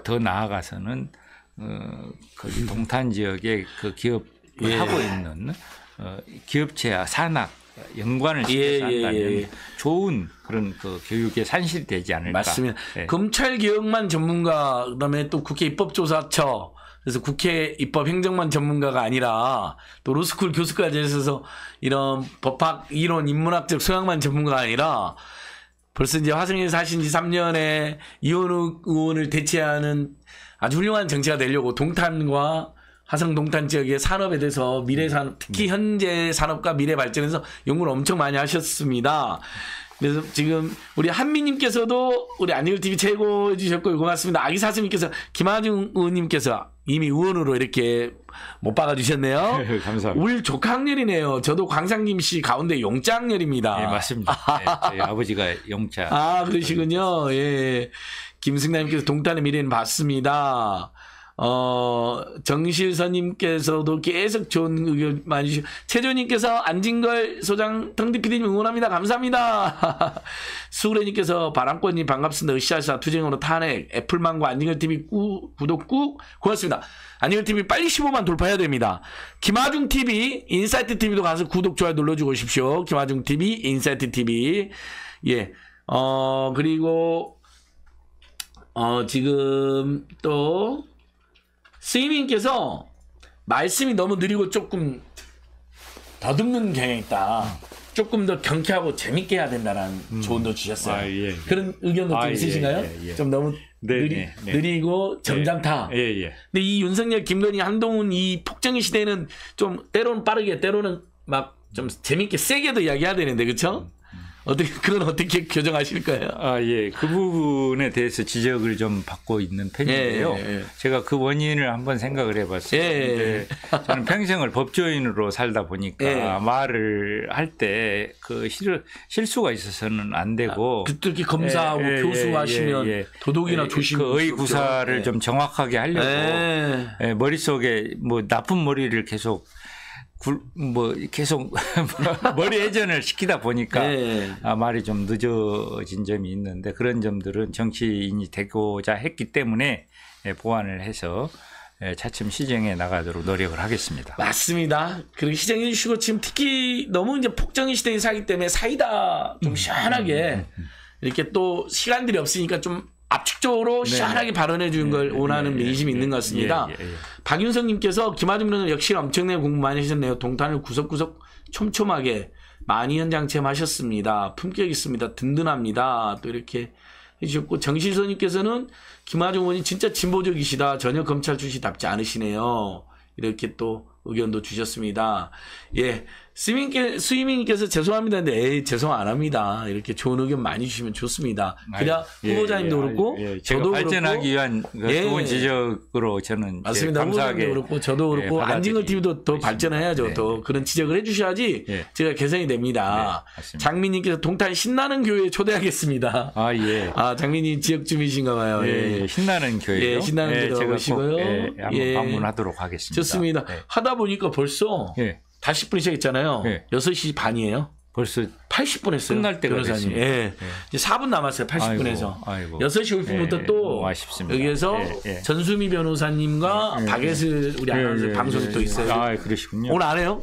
Speaker 1: 더 나아가서는 어, 거기 그 동탄 지역에 그 기업을 예. 하고 있는 어, 기업체와 산학 연관을 예, 시켜서 예, 한다면 예, 예. 좋은 그런 그
Speaker 2: 교육에 산실되지 않을까. 맞습니다. 예. 검찰 개혁만 전문가 그다음에 또 국회 입법조사처 그래서 국회 입법 행정만 전문가가 아니라 또 로스쿨 교수까지 해서 이런 법학 이론 인문학적 소양만 전문가가 아니라 벌써 이제 화성에 사신 지 3년에 이원욱 의원을 대체하는 아주 훌륭한 정치가 되려고 동탄과 화성 동탄 지역의 산업에 대해서 미래 산업, 네. 특히 네. 현재 산업과 미래 발전에서 연구를 엄청 많이 하셨습니다. 그래서 지금 우리 한미님께서도 우리 안익을 TV 최고 해주셨고 고맙습니다. 아기사슴님께서 김하중 의원님께서 이미 의원으로 이렇게 못 박아주셨네요. 네, 감사합니다. 올 조학렬이네요. 카 저도 광상님씨 가운데 용장렬입니다. 예, 맞습니다. 네, 아버지가 용자 아, 그러시군요. 예. 김승남님께서 동탄의 미래는 봤습니다. 어, 정실선님께서도 계속 좋은 의견 많이 주시고, 최조님께서 안진걸 소장 텅디피디님 응원합니다. 감사합니다. 수우레님께서 바람꽃님 반갑습니다. 으쌰으쌰 투쟁으로 탄핵, 애플망고 안진걸TV 꾸, 구독 꾹 고맙습니다. 안진걸TV 빨리 15만 돌파해야 됩니다. 김하중TV, 인사이트TV도 가서 구독, 좋아요 눌러주고 오십시오. 김하중TV, 인사이트TV. 예. 어, 그리고 어, 지금 또 스님님께서 말씀이 너무 느리고 조금 더듬는 경향이 있다. 조금 더 경쾌하고 재밌게 해야 된다는 음. 조언도 주셨어요. 아, 예, 예. 그런 의견도 아, 예, 있으신가요? 예, 예, 좀 너무 네, 느리, 네, 네. 느리고 점잖다. 예, 예, 예. 근데 이 윤석열, 김건희, 한동훈 이 폭정의 시대는 좀 때로는 빠르게, 때로는 막 좀 재밌게 세게도 이야기해야 되는데, 그쵸? 어떻게 그건 어떻게 교정하실까요?
Speaker 1: 아 예, 그 부분에 대해서 지적을 좀 받고 있는 편인데요. 예, 예. 예. 제가 그 원인을 한번 생각을 해봤어요. 예, 예, 예. 저는 평생을 법조인으로 살다 보니까 말을 할 때 그 실수가 있어서는 안 되고 아, 특히 검사하고 교수하시면 예, 도덕이나 조심 그 의구사를 좀 정확하게 하려고 머릿 속에 뭐 나쁜 머리를 계속 굴, 뭐 계속 머리 회전을 시키다 보니까 예. 아, 말이 좀 늦어진 점이 있는데 그런 점들은 정치인이 되고자 했기 때문에 예, 보완을 해서
Speaker 2: 예, 차츰 시정에 나가도록 노력을 하겠습니다. 맞습니다. 그리고 시정해 주시고 지금 특히 너무 이제 폭정인 시대에 사기 때문에 사이다 좀 음. 시원하게 음, 음, 음, 이렇게 또 시간들이 없으니까 좀 압축적으로 네, 시원하게 네. 발언해 주는 네, 걸 원하는 민심이 있는 것 예, 같습니다. 예, 예, 박윤성님께서 김하중 변호사 역시 엄청나게 공부 많이 하셨네요. 동탄을 구석구석 촘촘하게 많이 현장 체험하셨습니다. 품격 있습니다. 든든합니다. 또 이렇게 해주셨고 정실선님께서는 김하중 의원이 진짜 진보적이시다. 전혀 검찰 출신답지 않으시네요. 이렇게 또 의견도 주셨습니다. 예. 스님께, 스님께서 죄송합니다. 근데 에이, 죄송 안 합니다. 이렇게 좋은 의견 많이 주시면 좋습니다. 그냥 예, 후보자님도 예, 그렇고, 예, 예. 저도 발전하기 그렇고, 위한 그 예, 좋은
Speaker 1: 지적으로 저는 맞습니다. 후보자님도 그렇고,
Speaker 2: 저도 그렇고, 안진걸 TV도 더 발전해야죠. 네. 더 그런 지적을 해주셔야지 제가 개선이 됩니다. 네, 장민님께서 동탄 신나는 교회에 초대하겠습니다. 아, 예. 아, 장민님 지역 주민이신가 봐요. 예, 신나는 교회에 예, 신나는 교회 오시고요. 꼭, 예, 방문하도록 하겠습니다. 좋습니다. 하다 보니까 벌써 예. 80분 이 시작했잖아요. 네. 6시 반이에요. 벌써 80분 했어요. 끝날 때가 됐습니 예. 예. 이제 4분 남았어요. 80분에서. 아이고, 아이고. 6시 5분부터 예, 또 아쉽습니다. 여기에서 예, 전수미 변호사님과 예, 박예슬 우리 아나운서 방송이 또 있어요. 아, 그러시군요. 오늘 안 해요?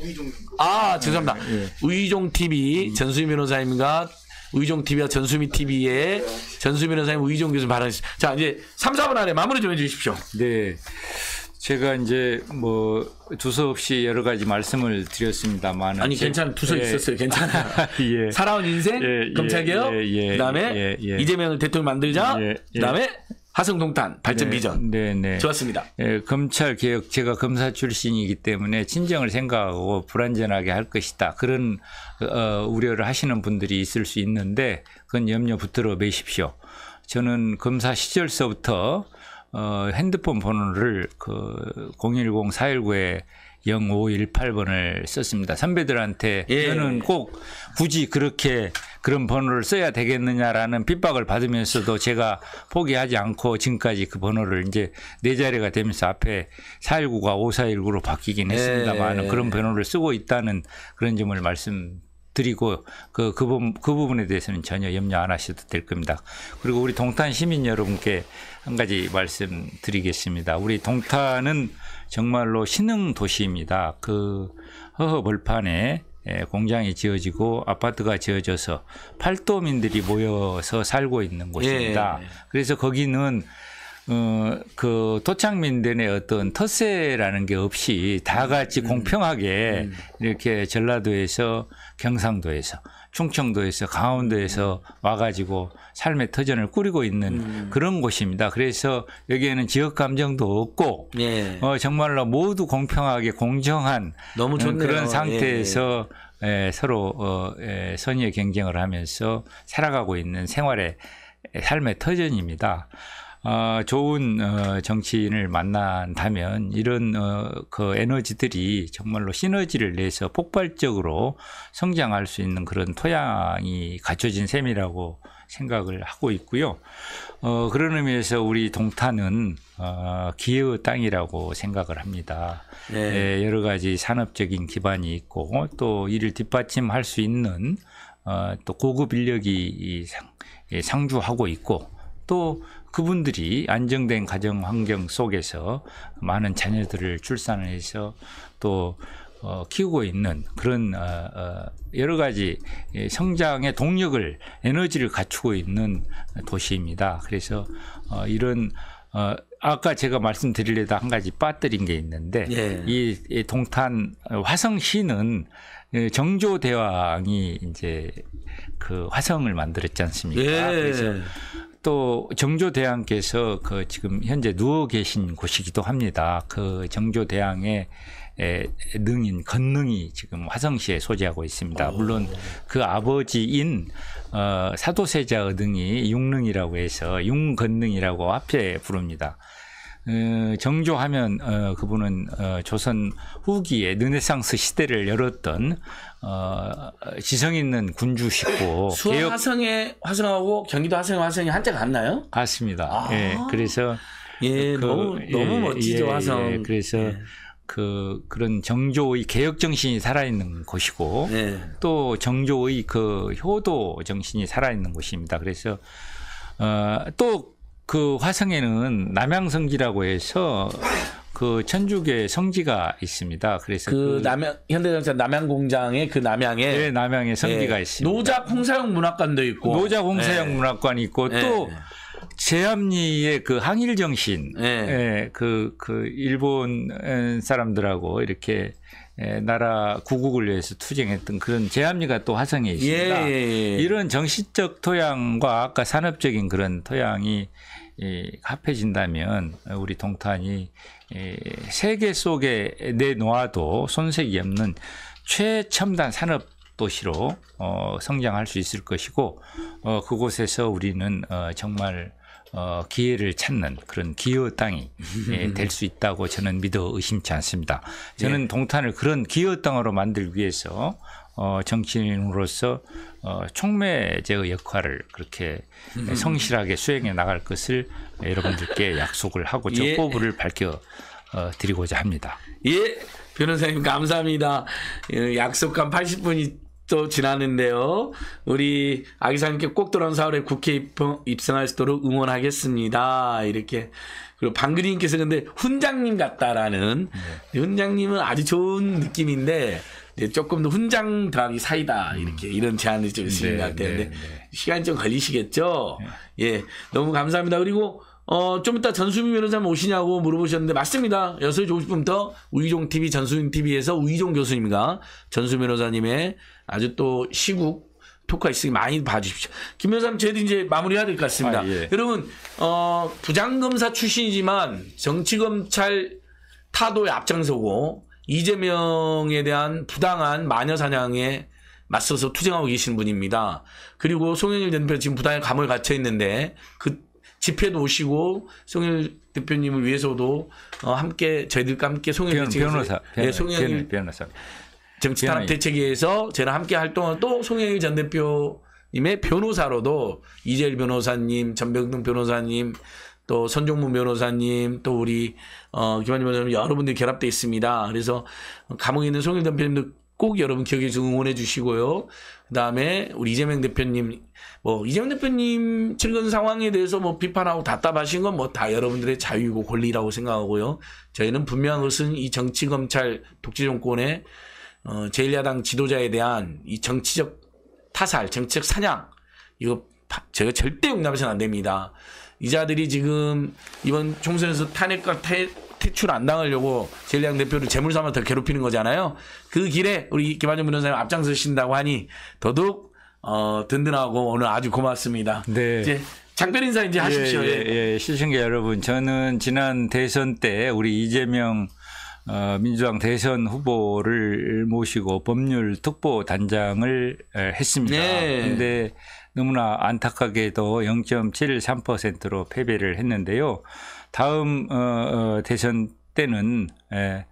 Speaker 2: 아, 죄송합니다. 의종 TV 음. 전수미 변호사님과 의종 TV와 전수미 TV의 전수미 변호사님, 의종 교수님 발언했습니다. 자, 이제 3, 4분 안에 마무리 좀 해주십시오. 네.
Speaker 1: 제가 이제 뭐 두서 없이 여러 가지 말씀을 드렸습니다만 아니 괜찮 두서 예. 있었어요 괜찮아 예. 살아온 인생 예. 검찰개혁 예, 예, 예, 그다음에 이재명을
Speaker 2: 대통령 만들자 그다음에 하성동탄 발전 네, 비전.
Speaker 1: 네, 네. 좋았습니다. 네, 검찰 개혁 제가 검사 출신이기 때문에 진정을 생각하고 불안전하게 할 것이다. 그런 어, 우려를 하시는 분들이 있을 수 있는데 그건 염려 붙들어 매십시오. 저는 검사 시절서부터 어, 핸드폰 번호를 그 010-419에 0518번을 썼습니다. 선배들한테 예. 저는 꼭 굳이 그렇게 그런 번호를 써야 되겠느냐라는 핍박을 받으면서도 제가 포기하지 않고 지금까지 그 번호를 이제 네 자리가 되면서 앞에 419가 5419로 바뀌긴 했습니다만 예. 그런 번호를 쓰고 있다는 그런 점을 말씀 드리고 그, 그, 부분, 그 부분에 대해서는 전혀 염려 안 하셔도 될 겁니다. 그리고 우리 동탄 시민 여러분께 한 가지 말씀드리겠습니다. 우리 동탄은 정말로 신흥 도시입니다. 그 허허벌판에 예, 공장이 지어지고 아파트가 지어져서 팔도민들이 모여서 살고 있는 곳입니다. 예. 예. 그래서 거기는 어, 그 토착민들의 어떤 터세라는 게 없이 다 같이 음. 공평하게 음. 이렇게 전라도에서 경상도에서 충청도에서 강원도에서 음. 와가지고 삶의 터전을 꾸리고 있는 음. 그런 곳입니다. 그래서 여기에는 지역 감정도 없고 예. 어, 정말로 모두 공평하게 공정한 너무 음, 좋네요. 그런 예. 상태에서 예. 예, 서로 어, 예, 선의의 경쟁을 하면서 살아가고 있는 생활의 삶의 터전입니다. 어, 좋은 어, 정치인을 만난다면 이런 어, 그 에너지들이 정말로 시너지를 내서 폭발적으로 성장할 수 있는 그런 토양이 갖춰진 셈이라고 생각을 하고 있고요. 어, 그런 의미에서 우리 동탄은 어, 기회의 땅이라고 생각을 합니다. 네. 예, 여러 가지 산업적인 기반이 있고 또 이를 뒷받침할 수 있는 어, 또 고급 인력이 상, 예, 상주하고 있고 또 그분들이 안정된 가정 환경 속에서 많은 자녀들을 출산을 해서 또 어, 키우고 있는 그런 어, 어, 여러 가지 예, 성장의 동력을 에너지를 갖추고 있는 도시입니다. 그래서 어, 이런 어, 아까 제가 말씀드리려다 한 가지 빠뜨린 게 있는데 예. 이, 이 동탄 화성시는 예, 정조 대왕이 이제 그 화성을 만들었지 않습니까? 예. 그래서 또 정조 대왕께서 그 지금 현재 누워 계신 곳이기도 합니다. 그 정조 대왕의 에, 능인 건능이 지금 화성시에 소재하고 있습니다. 물론 그 아버지인 어, 사도세자의 능이 육능이라고 해서 융건능이라고 앞에 부릅니다. 어, 정조하면 어, 그분은 어, 조선 후기에 르네상스 시대를 열었던 어, 지성 있는 군주시고 수원 개혁...
Speaker 2: 화성에 화성하고 경기도 화성에 화성이 한자 같나요?
Speaker 1: 같습니다. 아. 예, 그래서 예, 그, 너무 너무 예, 멋지죠 예, 화성. 예, 예 그래서 예. 그 그런 정조의 개혁 정신이 살아있는 곳이고 네. 또 정조의 그 효도 정신이 살아있는 곳입니다. 그래서 어, 또그 화성에는 남양성지라고 해서 그 천주교의 성지가 있습니다. 그래서 그, 그 남양 현대자 남양 공장의 그 남양에 네, 남양의 성지가 네. 있습니다. 노자 공사형 문학관도 있고 노자 공사형 네. 예. 문학관이 있고 또 예. 제암리의 그 항일 정신, 예, 그, 그, 일본 사람들하고 이렇게 나라 구국을 위해서 투쟁했던 그런 제암리가 또 화성에 있습니다. 예. 이런 정신적 토양과 아까 산업적인 그런 토양이 합해진다면 우리 동탄이 세계 속에 내놓아도 손색이 없는 최첨단 산업 도시로 어, 성장할 수 있을 것이고 어, 그곳에서 우리는 어, 정말 어, 기회를 찾는 그런 기여 땅이 예, 될수 있다고 저는 믿어 의심치 않습니다. 예. 저는 예. 동탄을 그런 기여 땅으로 만들기 위해서 어, 정치인으로서 어, 총매제의 역할을 그렇게 음. 성실하게 수행해 나갈 것을 여러분들께 약속을 하고 저 예. 부를 밝혀 어, 드리고자 합니다.
Speaker 2: 예, 변호사님 감사합니다. 예, 약속한 80분이 또 지났는데요. 우리 아기사님께 꼭 돌아온 4월에 국회 입성할 수 있도록 응원하겠습니다. 이렇게 그리고 방근님께서 근데 훈장님 같다라는 네. 훈장님은 아주 좋은 느낌인데 예, 조금 더 훈장 드랍이 사이다 이렇게 음. 이런 제안이 좀 있으신 네, 것 같아요. 네, 네. 시간좀 걸리시겠죠. 네. 예, 너무 감사합니다. 그리고 어, 좀 이따 전수민 변호사님 오시냐고 물어보셨는데, 맞습니다. 여섯 시 오십 분부터 우이종 TV, 전수민 TV에서 우이종 교수님과 전수민 변호사님의 아주 또 시국 토크가 있으니 많이 봐주십시오. 김 변호사님, 저희도 이제 마무리해야 될 것 같습니다. 아, 예. 여러분, 어, 부장검사 출신이지만 정치검찰 타도에 앞장서고 이재명에 대한 부당한 마녀 사냥에 맞서서 투쟁하고 계신 분입니다. 그리고 송영일 대표 지금 부당의 감옥 갇혀 있는데 그 집회도 오시고 송영일 대표님을 위해서도 어 함께 저희들과 함께 송영일 변, 호사 네, 송영일 변호사 정치 탄압 대책위에서 저랑 함께 활동한 또 송영일 전 대표님의 변호사로도 이재일 변호사님, 전병등 변호사님 또 선종문 변호사님, 또 우리 어, 김한진 변호사님 여러분들이 결합돼 있습니다. 그래서 감옥에 있는 송영 대표님도 꼭 여러분 기억해 주고 응원해 주시고요. 그다음에 우리 이재명 대표님 뭐 이재명 대표님 최근 상황에 대해서 뭐 비판하고 답답하신 건 뭐 다 여러분들의 자유이고 권리라고 생각하고요. 저희는 분명한 것은 이 정치 검찰 독재 정권의 어 제1야당 지도자에 대한 이 정치적 타살, 정치적 사냥 이거 제가 절대 용납해서는 안 됩니다. 이자들이 지금 이번 총선에서 탄핵과 태, 퇴출 안 당하려고 젤리양 대표를 재물 삼아 더 괴롭히는 거잖아요. 그 길에 우리 김한정 변호사님 앞장서신다고 하니 더더욱 어, 든든하고 오늘 아주 고맙습니다. 네. 이제 작별 인사 이제 예, 하십시오. 예,
Speaker 1: 예, 예. 시청자 여러분, 저는 지난 대선 때 우리 이재명 어, 민주당 대선 후보를 모시고 법률 특보 단장을 했습니다. 그런데 네. 너무나 안타깝게도 0.73%로 패배를 했는데요. 다음 어, 어, 대선 때는 예,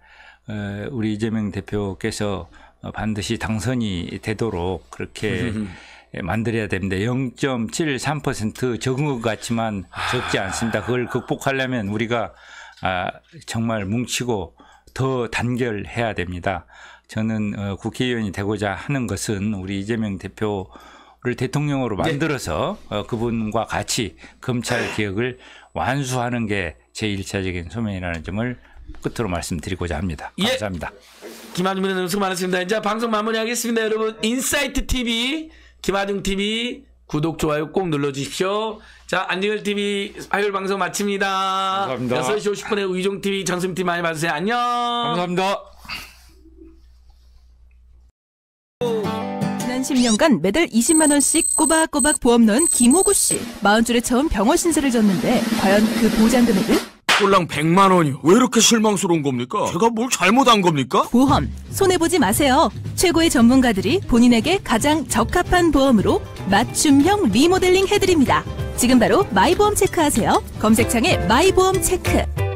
Speaker 1: 어, 우리 이재명 대표께서 반드시 당선이 되도록 그렇게 예, 만들어야 됩니다. 0.73% 적은 것 같지만 적지 아. 않습니다. 그걸 극복하려면 우리가 아, 정말 뭉치고 더 단결해야 됩니다. 저는 국회의원이 되고자 하는 것은 우리 이재명 대표 를 대통령으로 네. 만들어서 네. 그분과 같이 검찰 개혁을 완수하는 게 제1차적인 소명이라는 점을 끝으로 말씀드리고자 합니다.
Speaker 2: 예. 감사합니다. 예. 김하중 의원 수고 많으십니다. 이제 방송 마무리하겠습니다. 여러분 인사이트 TV 김하중 TV 구독 좋아요 꼭 눌러주십시오. 자 안진걸 TV 화요일 방송 마칩니다. 감사합니다. 6시 50분에 우이종 TV 정승민 TV 많이 봐주세요. 안녕. 감사합니다.
Speaker 1: 지난 10년간 매달 20만 원씩 꼬박꼬박 보험 넣은 김호구 씨. 마흔 줄에 처음 병원 신세를 졌는데 과연 그 보장 금액은?
Speaker 2: 꼴랑 100만 원이요. 왜 이렇게 실망스러운 겁니까? 제가 뭘 잘못한 겁니까? 보험
Speaker 1: 손해보지 마세요. 최고의 전문가들이 본인에게 가장 적합한 보험으로 맞춤형 리모델링 해드립니다. 지금 바로 마이보험 체크하세요. 검색창에 마이보험 체크.